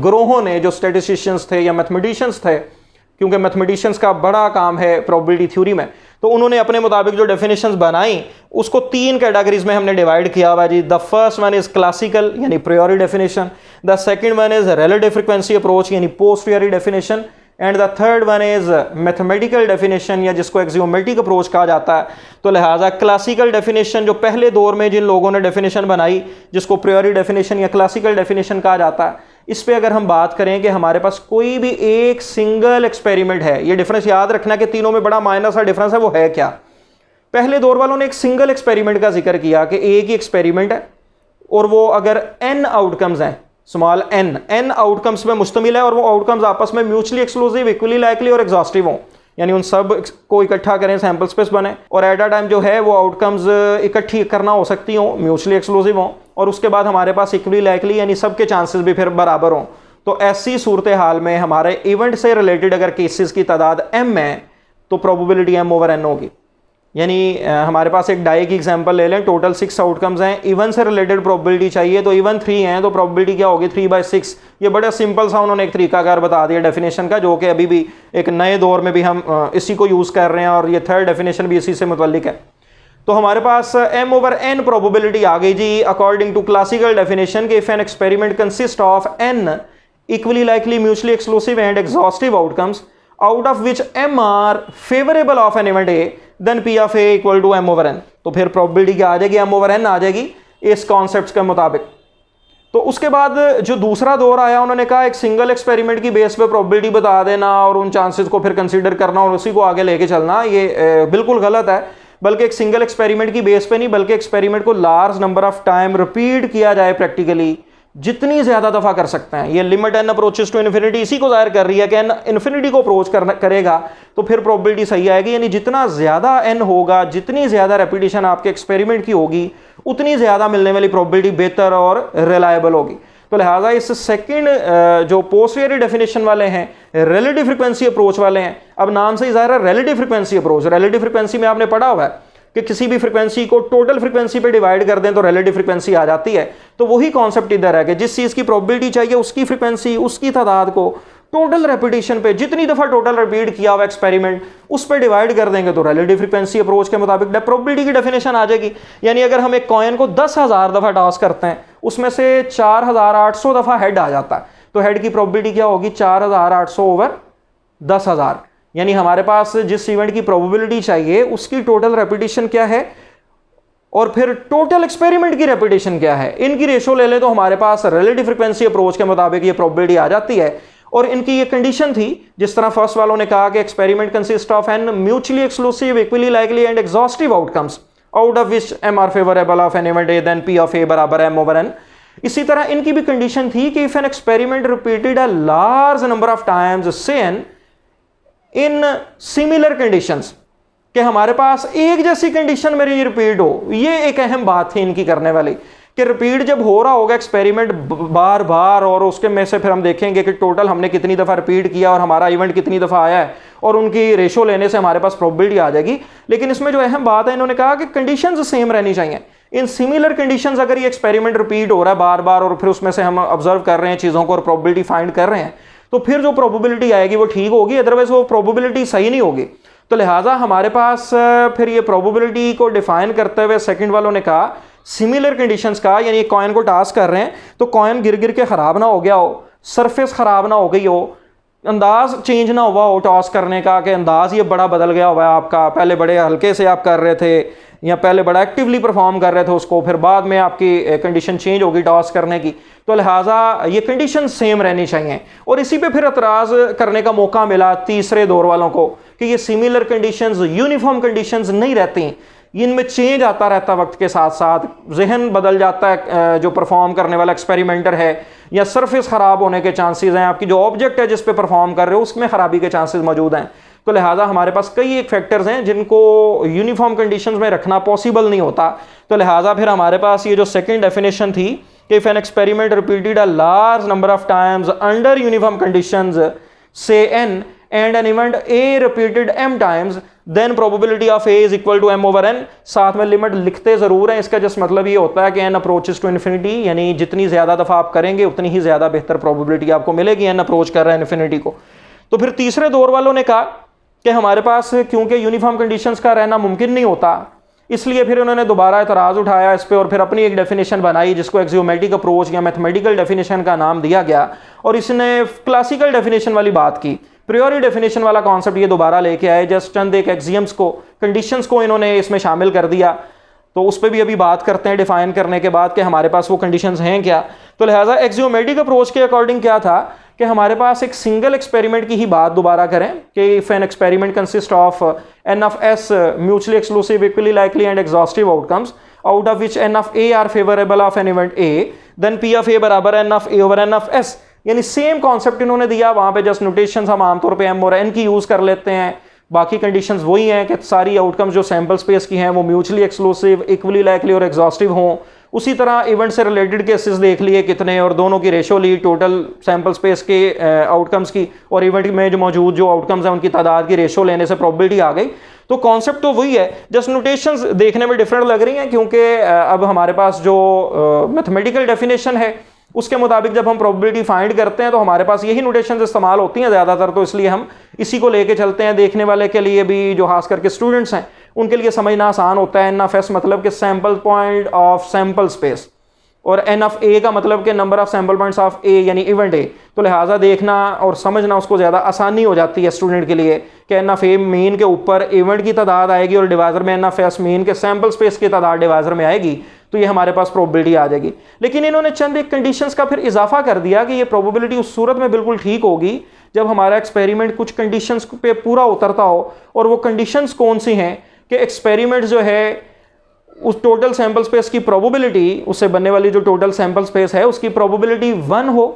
ग्रोहों ने जो स्टेटिस्टिशियंस थे या मैथमेटिशंस थे क्योंकि मैथमेटिशंस का बड़ा काम है प्रोबिलिटी थ्योरी में तो उन्होंने अपने मुताबिक जो डेफिनेशन बनाई उसको तीन कैटेगरीज में हमने डिवाइड किया हुआ जी the first one is classical यानी priori definition the second one is relative frequency approach यानी post priori definition and the third one is mathematical definition या जिसको एक्जियोमेटिक अप्रोच कहा जाता है तो लिहाजा क्लासिकल डेफिनेशन जो पहले दौर में जिन लोगों ने डेफिनेशन बनाई जिसको प्रियोरी डेफिनेशन या क्लासिकल डेफिनेशन कहा जाता है इस पर अगर हम बात करें कि हमारे पास कोई भी एक सिंगल एक्सपेरिमेंट है ये डिफरेंस याद रखना कि तीनों में बड़ा मायना सा डिफरेंस है वो है क्या पहले दौर वालों ने एक सिंगल एक्सपेरिमेंट का जिक्र किया कि एक ही एक्सपेरिमेंट है और वो अगर एन आउटकम्स हैं स्मॉल एन एन आउटकम्स में मुश्तमिल है और वो आउटकम्स आपस में म्यूचुअली एक्सक्लूसिव इक्वली लाइकली और एग्जॉस्टिव हों यानी उन सब को इकट्ठा करें सैम्पल स्पेस बने और एट अ टाइम जो है वो आउटकम्स uh, इकट्ठी करना हो सकती हों म्यूचुअली एक्सक्लूसिव हों और उसके बाद हमारे पास इक्वली लाइकली यानी सबके चांसेस भी फिर बराबर हों तो ऐसी सूरत हाल में हमारे इवेंट से रिलेटेड अगर केसेस की तादाद एम है तो प्रोबेबिलिटी एम ओवर एन होगी यानी हमारे पास एक डाई की एग्जांपल ले लें टोटल सिक्स आउटकम्स हैं इवन से रिलेटेड प्रोबेबिलिटी चाहिए तो इवन थ्री हैं तो प्रॉबिलिटी क्या होगी थ्री बाई सिक्स ये बड़ा सिंपल सा उन्होंने एक तरीकाकार बता दिया डेफिनेशन का जो कि अभी भी एक नए दौर में भी हम इसी को यूज़ कर रहे हैं और ये थर्ड डेफिनेशन भी इसी से मुतलिक है तो हमारे पास एम ओवर एन प्रोबेबिलिटी आ गई जी अकॉर्डिंग टू क्लासिकल डेफिनेशन के if an experiment consist of n equally likely mutually exclusive and exhaustive outcomes out of which m are favourable of an event A then P of A equal to m over n तो फिर probability क्या आ जाएगी M over N आ जाएगी इस concept के मुताबिक तो उसके बाद जो दूसरा दौर आया उन्होंने कहा एक सिंगल एक्सपेरिमेंट की बेस पे प्रॉबिलिटी बता देना और उन चांसेस को फिर कंसिडर करना और उसी को आगे लेके चलना ये बिल्कुल गलत है बल्कि एक सिंगल एक्सपेरिमेंट की बेस पे नहीं बल्कि एक्सपेरिमेंट को large number of time repeat किया जाए प्रैक्टिकली जितनी ज़्यादा दफ़ा कर सकते हैं ये limit n approaches to infinity इसी को जाहिर कर रही है कि एन इन्फिनिटी को अप्रोच करना करेगा तो फिर प्रोबेबिलिटी सही आएगी यानी जितना ज़्यादा एन होगा जितनी ज़्यादा रेपिटेशन आपके एक्सपेरिमेंट की होगी उतनी ज़्यादा मिलने वाली प्रोबेबिलिटी बेहतर और रिलायबल होगी तो लिहाजा इस सेकेंड जो पोस्टवेरी डेफिनेशन वाले हैं रेलेटिव फ्रिक्वेंसी अप्रोच वाले हैं अब नाम से ही ज़ाहिर है relative frequency approach relative frequency में आपने पढ़ा हुआ है कि किसी भी फ्रीक्वेंसी को टोटल फ्रीक्वेंसी पे डिवाइड कर दें तो रिलेटिव फ्रीक्वेंसी आ जाती है तो वही कॉन्सेप्ट इधर है कि जिस चीज़ की प्रॉबिलिटी चाहिए उसकी फ्रीक्वेंसी उसकी तादाद को टोटल रेपिटेशन पे जितनी दफ़ा टोटल रिपीट किया हुआ एक्सपेरिमेंट उस पर डिवाइड कर देंगे तो रिलेटिव फ्रीक्वेंसी अप्रोच के मुताबिक प्रोबेबिलिटी की डेफिनेशन आ जाएगी यानी अगर हम एक कॉइन को दस हज़ार दफ़ा टॉस करते हैं उसमें से चार हज़ार आठ सौ दफ़ा हेड आ जाता है तो हेड की प्रॉबिलिटी क्या होगी चार हज़ार आठ सौ ओवर दस हज़ार यानी हमारे पास जिस इवेंट की प्रोबेबिलिटी चाहिए उसकी टोटल रेपिटेशन क्या है और फिर टोटल एक्सपेरिमेंट की रेपिटेशन क्या है इनकी रेशो ले लें तो हमारे पास रिलेटिव फ्रिक्वेंसी अप्रोच के मुताबिक ये प्रोबेबिलिटी आ जाती है और इनकी ये कंडीशन थी जिस तरह फर्स्ट वालों ने कहा कि experiment consist of n mutually exclusive equally likely and exhaustive outcomes out of which m are favourable of an event A then P of A बराबर एम ओवर एन इसी तरह इनकी भी कंडीशन थी कि if an experiment repeated a large number of times से n in similar conditions कि हमारे पास एक जैसी कंडीशन मेरी रिपीट हो ये एक अहम बात थी इनकी करने वाली कि रिपीट जब हो रहा होगा एक्सपेरिमेंट बार बार और उसके में से फिर हम देखेंगे कि टोटल हमने कितनी दफ़ा रिपीट किया और हमारा इवेंट कितनी दफ़ा आया है और उनकी रेशो लेने से हमारे पास प्रॉबिलिटी आ जाएगी लेकिन इसमें जो अहम बात है इन्होंने कहा कि कंडीशंस सेम रहनी चाहिए इन सिमिलर कंडीशंस अगर ये एक्सपेरिमेंट रिपीट हो रहा है बार बार और फिर उसमें से हम ऑब्जर्व कर रहे हैं चीज़ों को और प्रॉबिलिटी फाइंड कर रहे हैं तो फिर जो प्रोबेबिलिटी आएगी वो ठीक होगी अदरवाइज वो प्रोबेबिलिटी सही नहीं होगी तो लिहाजा हमारे पास फिर ये प्रोबेबिलिटी को डिफाइन करते हुए सेकंड वालों ने कहा सिमिलर कंडीशंस का यानी कॉइन को टास्क कर रहे हैं तो कॉइन गिर गिर के ख़राब ना हो गया हो सरफेस ख़राब ना हो गई हो अंदाज चेंज ना हुआ हो टॉस करने का कि अंदाज ये बड़ा बदल गया हुआ है आपका पहले बड़े हल्के से आप कर रहे थे या पहले बड़ा एक्टिवली परफॉर्म कर रहे थे उसको फिर बाद में आपकी कंडीशन चेंज होगी टॉस करने की तो लिहाजा ये कंडीशन सेम रहनी चाहिए और इसी पे फिर एतराज करने का मौका मिला तीसरे दौर वालों को कि ये सिमिलर कंडीशंस यूनिफॉर्म कंडीशंस नहीं रहती इनमें चेंज आता रहता वक्त के साथ साथ जहन बदल जाता है जो परफॉर्म करने वाला एक्सपेरिमेंटर है या सरफेस ख़राब होने के चांसेस हैं आपकी जो ऑब्जेक्ट है जिस पे परफॉर्म कर रहे हो उसमें ख़राबी के चांसेस मौजूद हैं तो लिहाजा हमारे पास कई एक फैक्टर्स हैं जिनको यूनिफॉर्म कंडीशन में रखना पॉसिबल नहीं होता तो लिहाजा फिर हमारे पास ये जो सेकेंड डेफिनेशन थी कि if an experiment repeated a large number of times under uniform condition से n and n event A repeated m times then probability of A is equal to m over n साथ में limit लिखते ज़रूर हैं इसका just मतलब ये होता है कि एन अप्रोचेस टू इन्फिनिटी यानी जितनी ज़्यादा दफ़ा आप करेंगे उतनी ही ज़्यादा बेहतर प्रोबेबिलिटी आपको मिलेगी एन अप्रोच कर रहा है इन्फिनिटी को तो फिर तीसरे दौर वालों ने कहा कि हमारे पास क्योंकि यूनिफॉर्म कंडीशन का रहना मुमकिन नहीं होता इसलिए फिर उन्होंने दोबारा इतराज़ उठाया इस पर और फिर अपनी एक डेफिनेशन बनाई जिसको एक्जियोमेटिक अप्रोच या मैथमेटिकल डेफिनेशन का नाम दिया गया और इसने क्लासिकल डेफिनेशन वाली बात की प्रियोरी डेफिनेशन वाला कॉन्सेप्ट ये दोबारा लेके आए जस्ट चंद एक एक्जियम्स को कंडीशंस को इन्होंने इसमें शामिल कर दिया तो उस पर भी अभी बात करते हैं डिफाइन करने के बाद कि हमारे पास वो कंडीशंस हैं क्या तो लिहाजा एक्जियोमेटिक अप्रोच के अकॉर्डिंग क्या था कि हमारे पास एक सिंगल एक्सपेरिमेंट की ही बात दोबारा करें कि if an experiment consist of n of S mutually exclusive equally likely and exhaustive outcomes out of which n of A are favourable of an event A then P of A बराबर n of A over n of S यानी same concept इन्होंने दिया वहां पे just notation हम आमतौर पे M और एन की यूज कर लेते हैं बाकी कंडीशंस वही हैं कि सारी आउटकम्स जो सैम्पल स्पेस की हैं वो म्यूचुअली एक्सक्लूसिव इक्वली लाइकली और एग्जॉस्टिव हों उसी तरह इवेंट से रिलेटेड केसेस देख लिए कितने और दोनों की रेशो ली टोटल सैम्पल स्पेस के आउटकम्स की और इवेंट में जो मौजूद जो आउटकम्स हैं उनकी तादाद की रेशो लेने से प्रॉबिलिटी आ गई तो कॉन्सेप्ट तो वही है जस्ट नोटेशंस देखने में डिफरेंट लग रही हैं क्योंकि अब हमारे पास जो मैथमेटिकल डेफिनेशन है उसके मुताबिक जब हम प्रोबेबिलिटी फाइंड करते हैं तो हमारे पास यही नोटेशन इस्तेमाल होती हैं ज़्यादातर तो इसलिए हम इसी को लेके चलते हैं देखने वाले के लिए भी जो खास करके स्टूडेंट्स हैं उनके लिए समझना आसान होता है एन एफ एस मतलब कि sample point of sample space और एन एफ ए का मतलब कि number of sample points of A यानी इवेंट ए तो लिहाजा देखना और समझना उसको ज़्यादा आसानी हो जाती है स्टूडेंट के लिए कि एन एफ ए मेन के ऊपर इवेंट की तादाद आएगी और डिवाइजर में एन एफ एस मेन के सैम्पल स्पेस की तादाद डिवाइजर में आएगी तो ये हमारे पास प्रोबेबिलिटी आ जाएगी लेकिन इन्होंने चंद एक कंडीशंस का फिर इजाफा कर दिया कि ये प्रोबेबिलिटी उस सूरत में बिल्कुल ठीक होगी जब हमारा एक्सपेरिमेंट कुछ कंडीशंस पे पूरा उतरता हो और वो कंडीशंस कौन सी हैं कि एक्सपेरिमेंट जो है उस टोटल सैम्पल स्पेस की प्रोबेबिलिटी उससे बनने वाली जो टोटल सैम्पल स्पेस है उसकी प्रोबेबिलिटी वन हो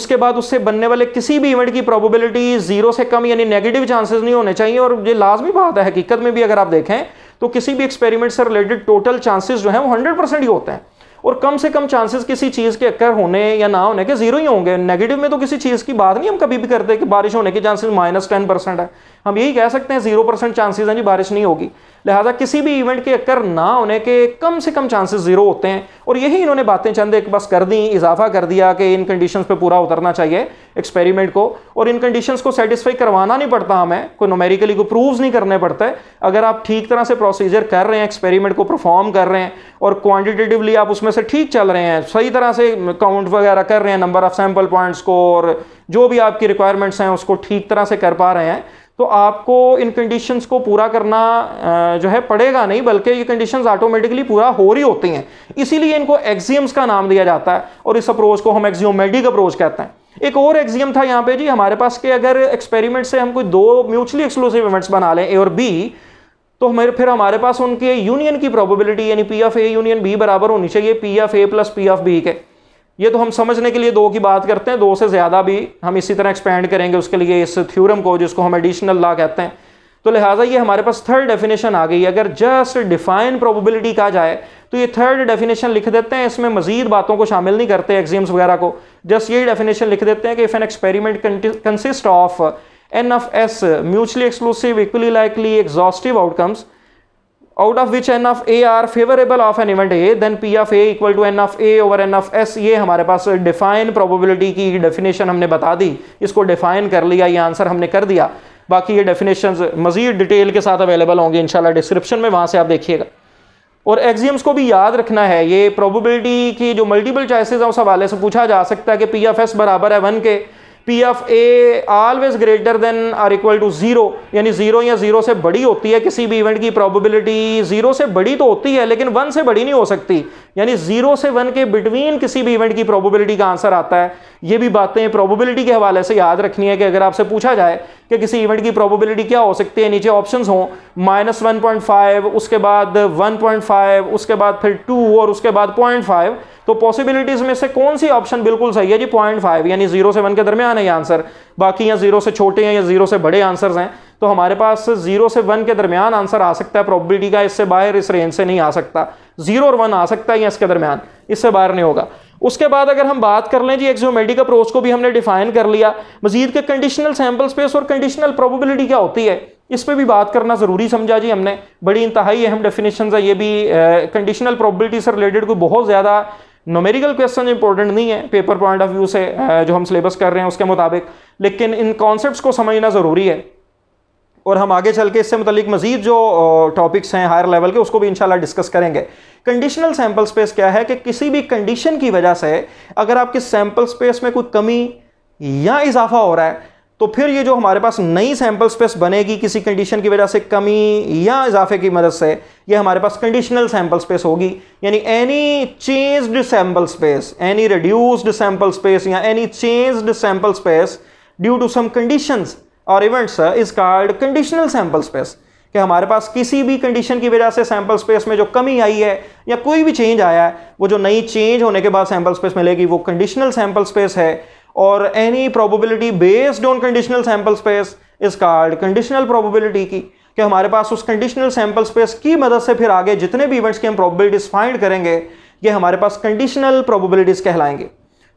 उसके बाद उससे बनने वाले किसी भी इवेंट की प्रोबेबिलिटी जीरो से कम यानी नेगेटिव चांसेस नहीं होने चाहिए और ये लाजमी बात है हकीकत में भी अगर आप देखें तो किसी भी एक्सपेरिमेंट से रिलेटेड टोटल चांसेस जो है वो हंड्रेड परसेंट ही होते हैं और कम से कम चांसेस किसी चीज़ के अक्कर होने या ना होने के जीरो ही होंगे नेगेटिव में तो किसी चीज़ की बात नहीं हम कभी भी करते कि बारिश होने के चांसेस माइनस टेन परसेंट है हम यही कह सकते हैं जीरो परसेंट चांसेज हैं जी बारिश नहीं होगी लिहाजा किसी भी इवेंट के अक्कर ना होने के कम से कम चांसेस ज़ीरो होते हैं और यही इन्होंने बातें चंद एक बस कर दी इजाफा कर दिया कि इन कंडीशंस पे पूरा उतरना चाहिए एक्सपेरिमेंट को और इन कंडीशंस को सेटिस्फाई करवाना नहीं पड़ता हमें कोई नोमेरिकली को प्रूव्स नहीं करने पड़ता है अगर आप ठीक तरह से प्रोसीजर कर रहे हैं एक्सपेरिमेंट को परफॉर्म कर रहे हैं और क्वान्टिटेटिवली आप उसमें से ठीक चल रहे हैं सही तरह से काउंट वगैरह कर रहे हैं नंबर ऑफ सैम्पल पॉइंट्स को और जो भी आपकी रिक्वायरमेंट्स हैं उसको ठीक तरह से कर पा रहे हैं तो आपको इन कंडीशंस को पूरा करना जो है पड़ेगा नहीं बल्कि ये कंडीशंस ऑटोमेटिकली पूरा हो रही होती हैं इसीलिए इनको एक्जियम्स का नाम दिया जाता है और इस अप्रोच को हम एक्जियोमेटिक अप्रोच कहते हैं एक और एक्जियम था यहाँ पे जी हमारे पास के अगर एक्सपेरिमेंट से हम कोई दो म्यूचुअली एक्सक्लूसिव इवेंट्स बना लें ए और बी तो हमारे फिर हमारे पास उनके यूनियन की प्रॉबिलिटी यानी P of A union B बराबर होनी चाहिए P of A plus P of B के ये तो हम समझने के लिए दो की बात करते हैं दो से ज़्यादा भी हम इसी तरह एक्सपेंड करेंगे उसके लिए इस थ्योरम को जिसको हम एडिशनल ला कहते हैं तो लिहाजा ये हमारे पास थर्ड डेफिनेशन आ गई अगर जस्ट डिफाइन प्रोबेबिलिटी कहा जाए तो ये थर्ड डेफिनेशन लिख देते हैं इसमें मजीद बातों को शामिल नहीं करते एग्जाम्स वगैरह को जस्ट यही डेफिनेशन लिख देते हैं कि if an experiment consist of n of S mutually exclusive equally likely exhaustive outcomes out of which n of A are favourable of an event A then P of A equal to n of A over n of S ये हमारे पास define probability की definition हमने बता दी इसको define कर लिया ये आंसर हमने कर दिया बाकी ये डेफिनेशन मजीद डिटेल के साथ अवेलेबल होंगे इनशाला डिस्क्रिप्शन में वहाँ से आप देखिएगा और एग्जियम्स को भी याद रखना है ये प्रोबेबिलिटी की जो मल्टीपल चॉइसेस हैं उस हवाले से पूछा जा सकता है कि पी एफ एस बराबर है वन के P of A always greater than or equal to zero यानी ज़ीरो या ज़ीरो से बड़ी होती है किसी भी इवेंट की प्रोबेबिलिटी ज़ीरो से बड़ी तो होती है लेकिन वन से बड़ी नहीं हो सकती यानी ज़ीरो से वन के बिटवीन किसी भी इवेंट की प्रोबेबिलिटी का आंसर आता है ये भी बातें प्रोबेबिलिटी के हवाले से याद रखनी है कि अगर आपसे पूछा जाए कि किसी इवेंट की प्रोबेबिलिटी क्या हो सकती है नीचे ऑप्शन हों माइनस वन पॉइंट फाइव उसके बाद वन पॉइंट फाइव उसके बाद फिर टू और उसके बाद पॉइंट फाइव तो पॉसिबिलिटीज में से कौन सी ऑप्शन बिल्कुल सही है जी पॉइंट फाइव यानी जीरो से वन के दरमियान है ये आंसर बाकी या जीरो से छोटे हैं या जीरो से बड़े आंसर हैं तो हमारे पास जीरो से वन के दरमियान आंसर आ सकता है प्रॉबिलिटी का इससे बाहर इस रेंज से नहीं आ सकता जीरो और वन आ सकता है या इसके दरमियान इससे बाहर नहीं होगा उसके बाद अगर हम बात कर लें जी एक्जोमेटिक अप्रोच को भी हमने डिफाइन कर लिया मजीद के कंडीशनल सैम्पल स्पेस और कंडीशनल प्रोबेबिलिटी क्या होती है इस पर भी बात करना ज़रूरी समझा जी हमने बड़ी इंतहाई अहम डेफिनेशन है ये भी कंडीशनल प्रोबेबिलिटी से रिलेटेड कोई बहुत ज़्यादा नोमेरिकल क्वेश्चन इंपॉर्टेंट नहीं है पेपर पॉइंट ऑफ व्यू से जो हम सिलेबस कर रहे हैं उसके मुताबिक लेकिन इन कॉन्सेप्ट को समझना ज़रूरी है और हम आगे चल के इससे मतलब मजीद जो टॉपिक्स हैं हायर लेवल के उसको भी इंशाल्लाह डिस्कस करेंगे कंडीशनल सैम्पल स्पेस क्या है कि किसी भी कंडीशन की वजह से अगर आपकी सैम्पल स्पेस में कोई कमी या इजाफा हो रहा है तो फिर ये जो हमारे पास नई सैंपल स्पेस बनेगी किसी कंडीशन की वजह से कमी या इजाफे की मदद से ये हमारे पास कंडीशनल सैंपल स्पेस होगी यानी any changed sample space any reduced sample space या any changed sample space due to some conditions और events is called conditional sample space कि हमारे पास किसी भी कंडीशन की वजह से सैंपल स्पेस में जो कमी आई है या कोई भी चेंज आया है वो जो नई चेंज होने के बाद सैंपल स्पेस मिलेगी वो कंडीशनल सैंपल स्पेस है और any probability based on conditional sample space is called conditional probability की कि हमारे पास उस कंडीशनल सैंपल स्पेस की मदद से फिर आगे जितने भी इवेंट्स की हम प्रोबेबिलिटीज फाइंड करेंगे ये हमारे पास कंडीशनल प्रोबेबिलिटीज कहलाएंगे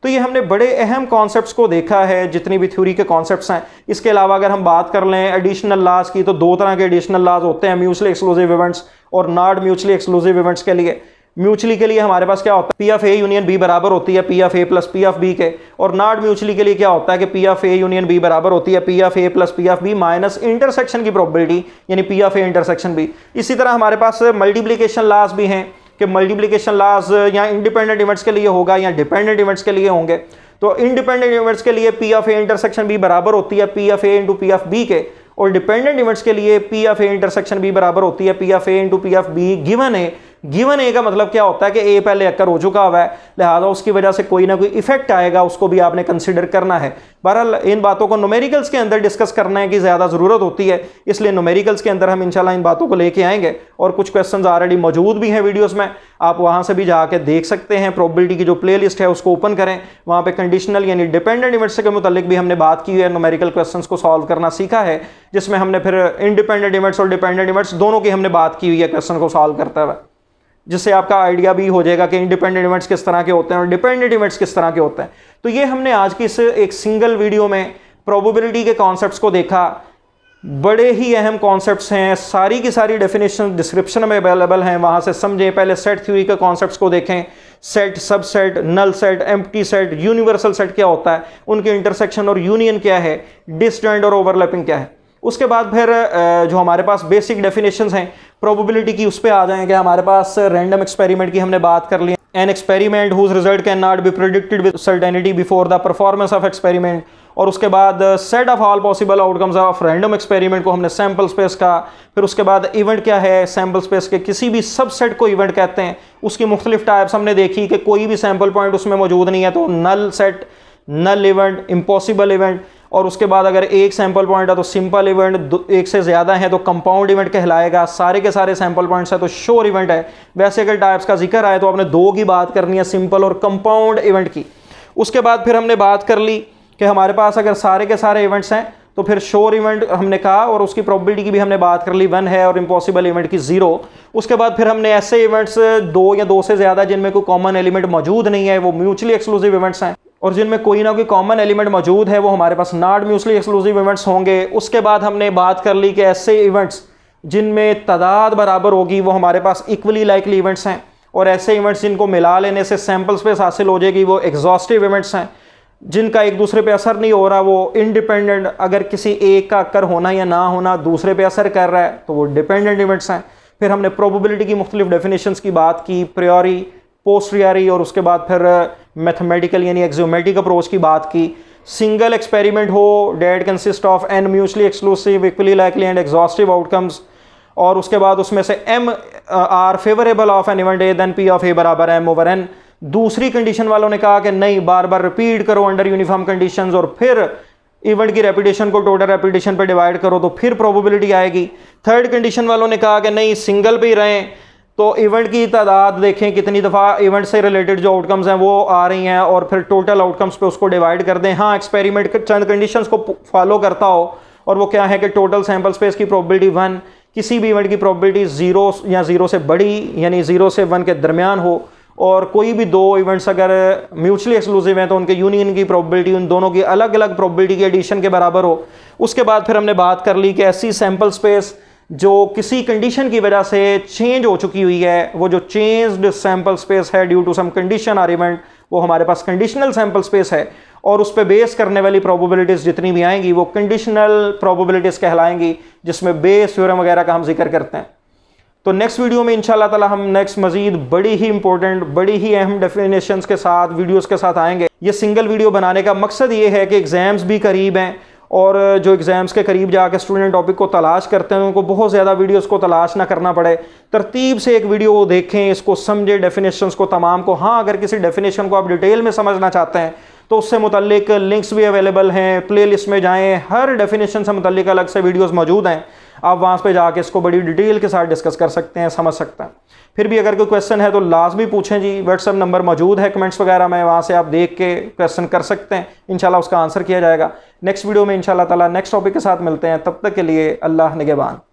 तो ये हमने बड़े अहम कॉन्सेप्ट्स को देखा है जितनी भी थ्योरी के कॉन्सेप्ट्स हैं इसके अलावा अगर हम बात कर लें एडिशनल लाज की तो दो तरह के एडिशनल लाज होते हैं म्यूचुअली एक्सक्लूसिव इवेंट्स और नॉट म्यूचुअली एक्सक्लूसिव इवेंट्स के लिए म्यूचुअली के लिए हमारे पास क्या होता है P of A union B बराबर होती है P of A plus P of B के और नॉट म्यूचुअली के लिए क्या होता है कि P of A union B बराबर होती है P of A plus P of B minus intersection की प्रॉबिलिटी यानी P of A intersection B इसी तरह हमारे पास मल्टीप्लीकेशन लाज भी हैं कि मल्टीप्लीकेशन लाज या इंडिपेंडेंट इवेंट्स के लिए होगा या डिपेंडेंट इवेंट्स के लिए होंगे तो इंडिपेंडेंट इवेंट्स के लिए P of A intersection B बराबर होती है P of A into P of B के और डिपेंडेंट इवेंट्स के लिए P of A intersection B बराबर होती है P of A into P of B given है गिवन ए का मतलब क्या होता है कि ए पहले अक्कर हो चुका हुआ है लिहाजा उसकी वजह से कोई ना कोई इफेक्ट आएगा उसको भी आपने कंसिडर करना है बहरहाल इन बातों को नोमेरिकल्स के अंदर डिस्कस करने की ज़्यादा ज़रूरत होती है इसलिए नोमेरिकल्स के अंदर हम इनशाला इन बातों को लेके आएंगे और कुछ क्वेश्चन ऑलरेडी मौजूद भी हैं वीडियोज़ में आप वहाँ से भी जाके देख सकते हैं प्रॉबिलिटी की जो प्ले है उसको ओपन करें वहाँ पर कंडीशनल यानी डिपेंडेंट इवेंट्स के मुतलिक भी हमने बात की है नोमेरिकल क्वेश्चन को सॉल्व करना सीखा है जिसमें हमने फिर इंडिपेंडेंट इवेंट्स और डिपेंडेंट इवेंट्स दोनों की हमने बात की हुई है क्वेश्चन को सॉल्व करते हुए जिससे आपका आइडिया भी हो जाएगा कि इंडिपेंडेंट इवेंट्स किस तरह के होते हैं और डिपेंडेंट इवेंट्स किस तरह के होते हैं तो ये हमने आज की इस एक सिंगल वीडियो में प्रोबेबिलिटी के कॉन्सेप्ट्स को देखा बड़े ही अहम कॉन्सेप्ट्स हैं सारी की सारी डेफिनेशन डिस्क्रिप्शन में अवेलेबल हैं वहाँ से समझें पहले सेट थ्यूरी के कॉन्सेप्ट्स को देखें set subset null set एम सेट यूनिवर्सल सेट क्या होता है उनके इंटरसेक्शन और यूनियन क्या है डिस्टेंट और ओवरलैपिंग क्या है उसके बाद फिर जो हमारे पास बेसिक डेफिनेशन हैं प्रोबेबिलिटी की उस पर आ जाएँ कि हमारे पास रैंडम एक्सपेरिमेंट की हमने बात कर ली an experiment whose result can not be predicted with certainty before the performance of experiment और उसके बाद set of all possible outcomes of random experiment को हमने सैम्पल स्पेस का फिर उसके बाद इवेंट क्या है सैम्पल स्पेस के किसी भी सबसेट को इवेंट कहते हैं उसकी मुख्तलिफ टाइप्स हमने देखी कि कोई भी सैम्पल पॉइंट उसमें मौजूद नहीं है तो null set null event impossible event और उसके बाद अगर एक सैंपल पॉइंट है तो सिंपल इवेंट एक से ज़्यादा है तो कंपाउंड इवेंट कहलाएगा सारे के सारे सैंपल पॉइंट्स है तो श्योर इवेंट है वैसे अगर टाइप्स का जिक्र आए तो आपने दो की बात करनी है सिंपल और कंपाउंड इवेंट की उसके बाद फिर हमने बात कर ली कि हमारे पास अगर सारे के सारे इवेंट्स हैं तो फिर श्योर इवेंट हमने कहा और उसकी प्रॉबिलिटी की भी हमने बात कर ली वन है और इम्पॉसिबल इवेंट की ज़ीरो उसके बाद फिर हमने ऐसे इवेंट्स दो या दो से ज़्यादा जिनमें कोई कॉमन एलिमेंट मौजूद नहीं है वो म्यूचुअली एक्सक्लूसिव इवेंट्स हैं और जिनमें कोई ना कोई कॉमन एलिमेंट मौजूद है वो हमारे पास नाड म्यूसली एक्सक्लूसिव इवेंट्स होंगे उसके बाद हमने बात कर ली कि ऐसे इवेंट्स जिनमें तादाद बराबर होगी वो हमारे पास इक्वली लाइकली इवेंट्स हैं और ऐसे इवेंट्स जिनको मिला लेने से सैम्पल स्पेस हासिल हो जाएगी वो एग्जॉस्टिव इवेंट्स हैं जिनका एक दूसरे पे असर नहीं हो रहा वो इनडिपेंडेंट अगर किसी एक का कर होना या ना होना दूसरे पे असर कर रहा है तो वो डिपेंडेंट इवेंट्स हैं फिर हमने प्रोबेबिलिटी की मुख्तलिफ डेफिनेशंस की बात की प्रियोरी प्रियोरी और उसके बाद फिर मैथमेटिकल यानी एक्जोमेटिक अप्रोच की बात की सिंगल एक्सपेरिमेंट हो that consist of n mutually exclusive equally likely and exhaustive outcomes और उसके बाद उसमें से m are favourable of an event A then P of A बराबर एम ओवर एन दूसरी कंडीशन वालों ने कहा कि नहीं बार बार रिपीट करो अंडर यूनिफॉर्म कंडीशन और फिर इवेंट की रेपिटेशन को टोटल रेपिटेशन पर डिवाइड करो तो फिर प्रोबेबिलिटी आएगी थर्ड कंडीशन वालों ने कहा कि नहीं सिंगल पे ही रहें तो इवेंट की तादाद देखें कितनी दफ़ा इवेंट से रिलेटेड जो आउटकम्स हैं वो आ रही हैं और फिर टोटल आउटकम्स पे उसको डिवाइड कर दें हाँ एक्सपेरिमेंट चंद कंडीशंस को फॉलो करता हो और वो क्या है कि टोटल सैम्पल स्पेस की प्रोबेबिलिटी वन किसी भी इवेंट की प्रोबेबिलिटी ज़ीरो या ज़ीरो से बड़ी यानी ज़ीरो से वन के दरमियान हो और कोई भी दो इवेंट्स अगर म्यूचुअली एक्सक्लूसिव हैं तो उनके यूनियन की प्रॉबिलिटी उन दोनों की अलग अलग प्रॉबिलिटी के एडिशन के बराबर हो उसके बाद फिर हमने बात कर ली कि ऐसी सैम्पल स्पेस जो किसी कंडीशन की वजह से चेंज हो चुकी हुई है वो जो चेंज्ड सैंपल स्पेस है due to some condition or event वो हमारे पास कंडीशनल सैंपल स्पेस है और उस पर बेस करने वाली प्रोबेबिलिटीज़ जितनी भी आएंगी वो कंडीशनल प्रोबेबिलिटीज़ कहलाएंगी जिसमें बेस थ्योरम वगैरह का हम जिक्र करते हैं तो नेक्स्ट वीडियो में इंशाल्लाह ताला हम नेक्स्ट मजीद बड़ी ही इंपॉर्टेंट बड़ी ही अहम डेफिनेशंस के साथ वीडियोज़ के साथ आएंगे ये सिंगल वीडियो बनाने का मकसद ये है कि एग्ज़ाम्स भी करीब हैं और जो एग्ज़ाम्स के करीब जाके स्टूडेंट टॉपिक को तलाश करते हैं उनको बहुत ज़्यादा वीडियोस को तलाश ना करना पड़े तरतीब से एक वीडियो वो देखें इसको समझें डेफिनेशंस को तमाम को हाँ अगर किसी डेफिनेशन को आप डिटेल में समझना चाहते हैं तो उससे मुतलिक लिंक्स भी अवेलेबल हैं प्ले लिस्ट में जाएँ हर डेफिनेशन से मुतलिक अलग से वीडियोज़ मौजूद हैं आप वहाँ पर जाके इसको बड़ी डिटेल के साथ डिस्कस कर सकते हैं समझ सकते हैं फिर भी अगर कोई क्वेश्चन है तो लाजमी पूछें जी व्हाट्सअप नंबर मौजूद है कमेंट्स वगैरह में वहाँ से आप देख के क्वेश्चन कर सकते हैं इंशाल्लाह उसका आंसर किया जाएगा नेक्स्ट वीडियो में इंशाल्लाह ताला नेक्स्ट टॉपिक के साथ मिलते हैं तब तक के लिए अल्लाह निगेबान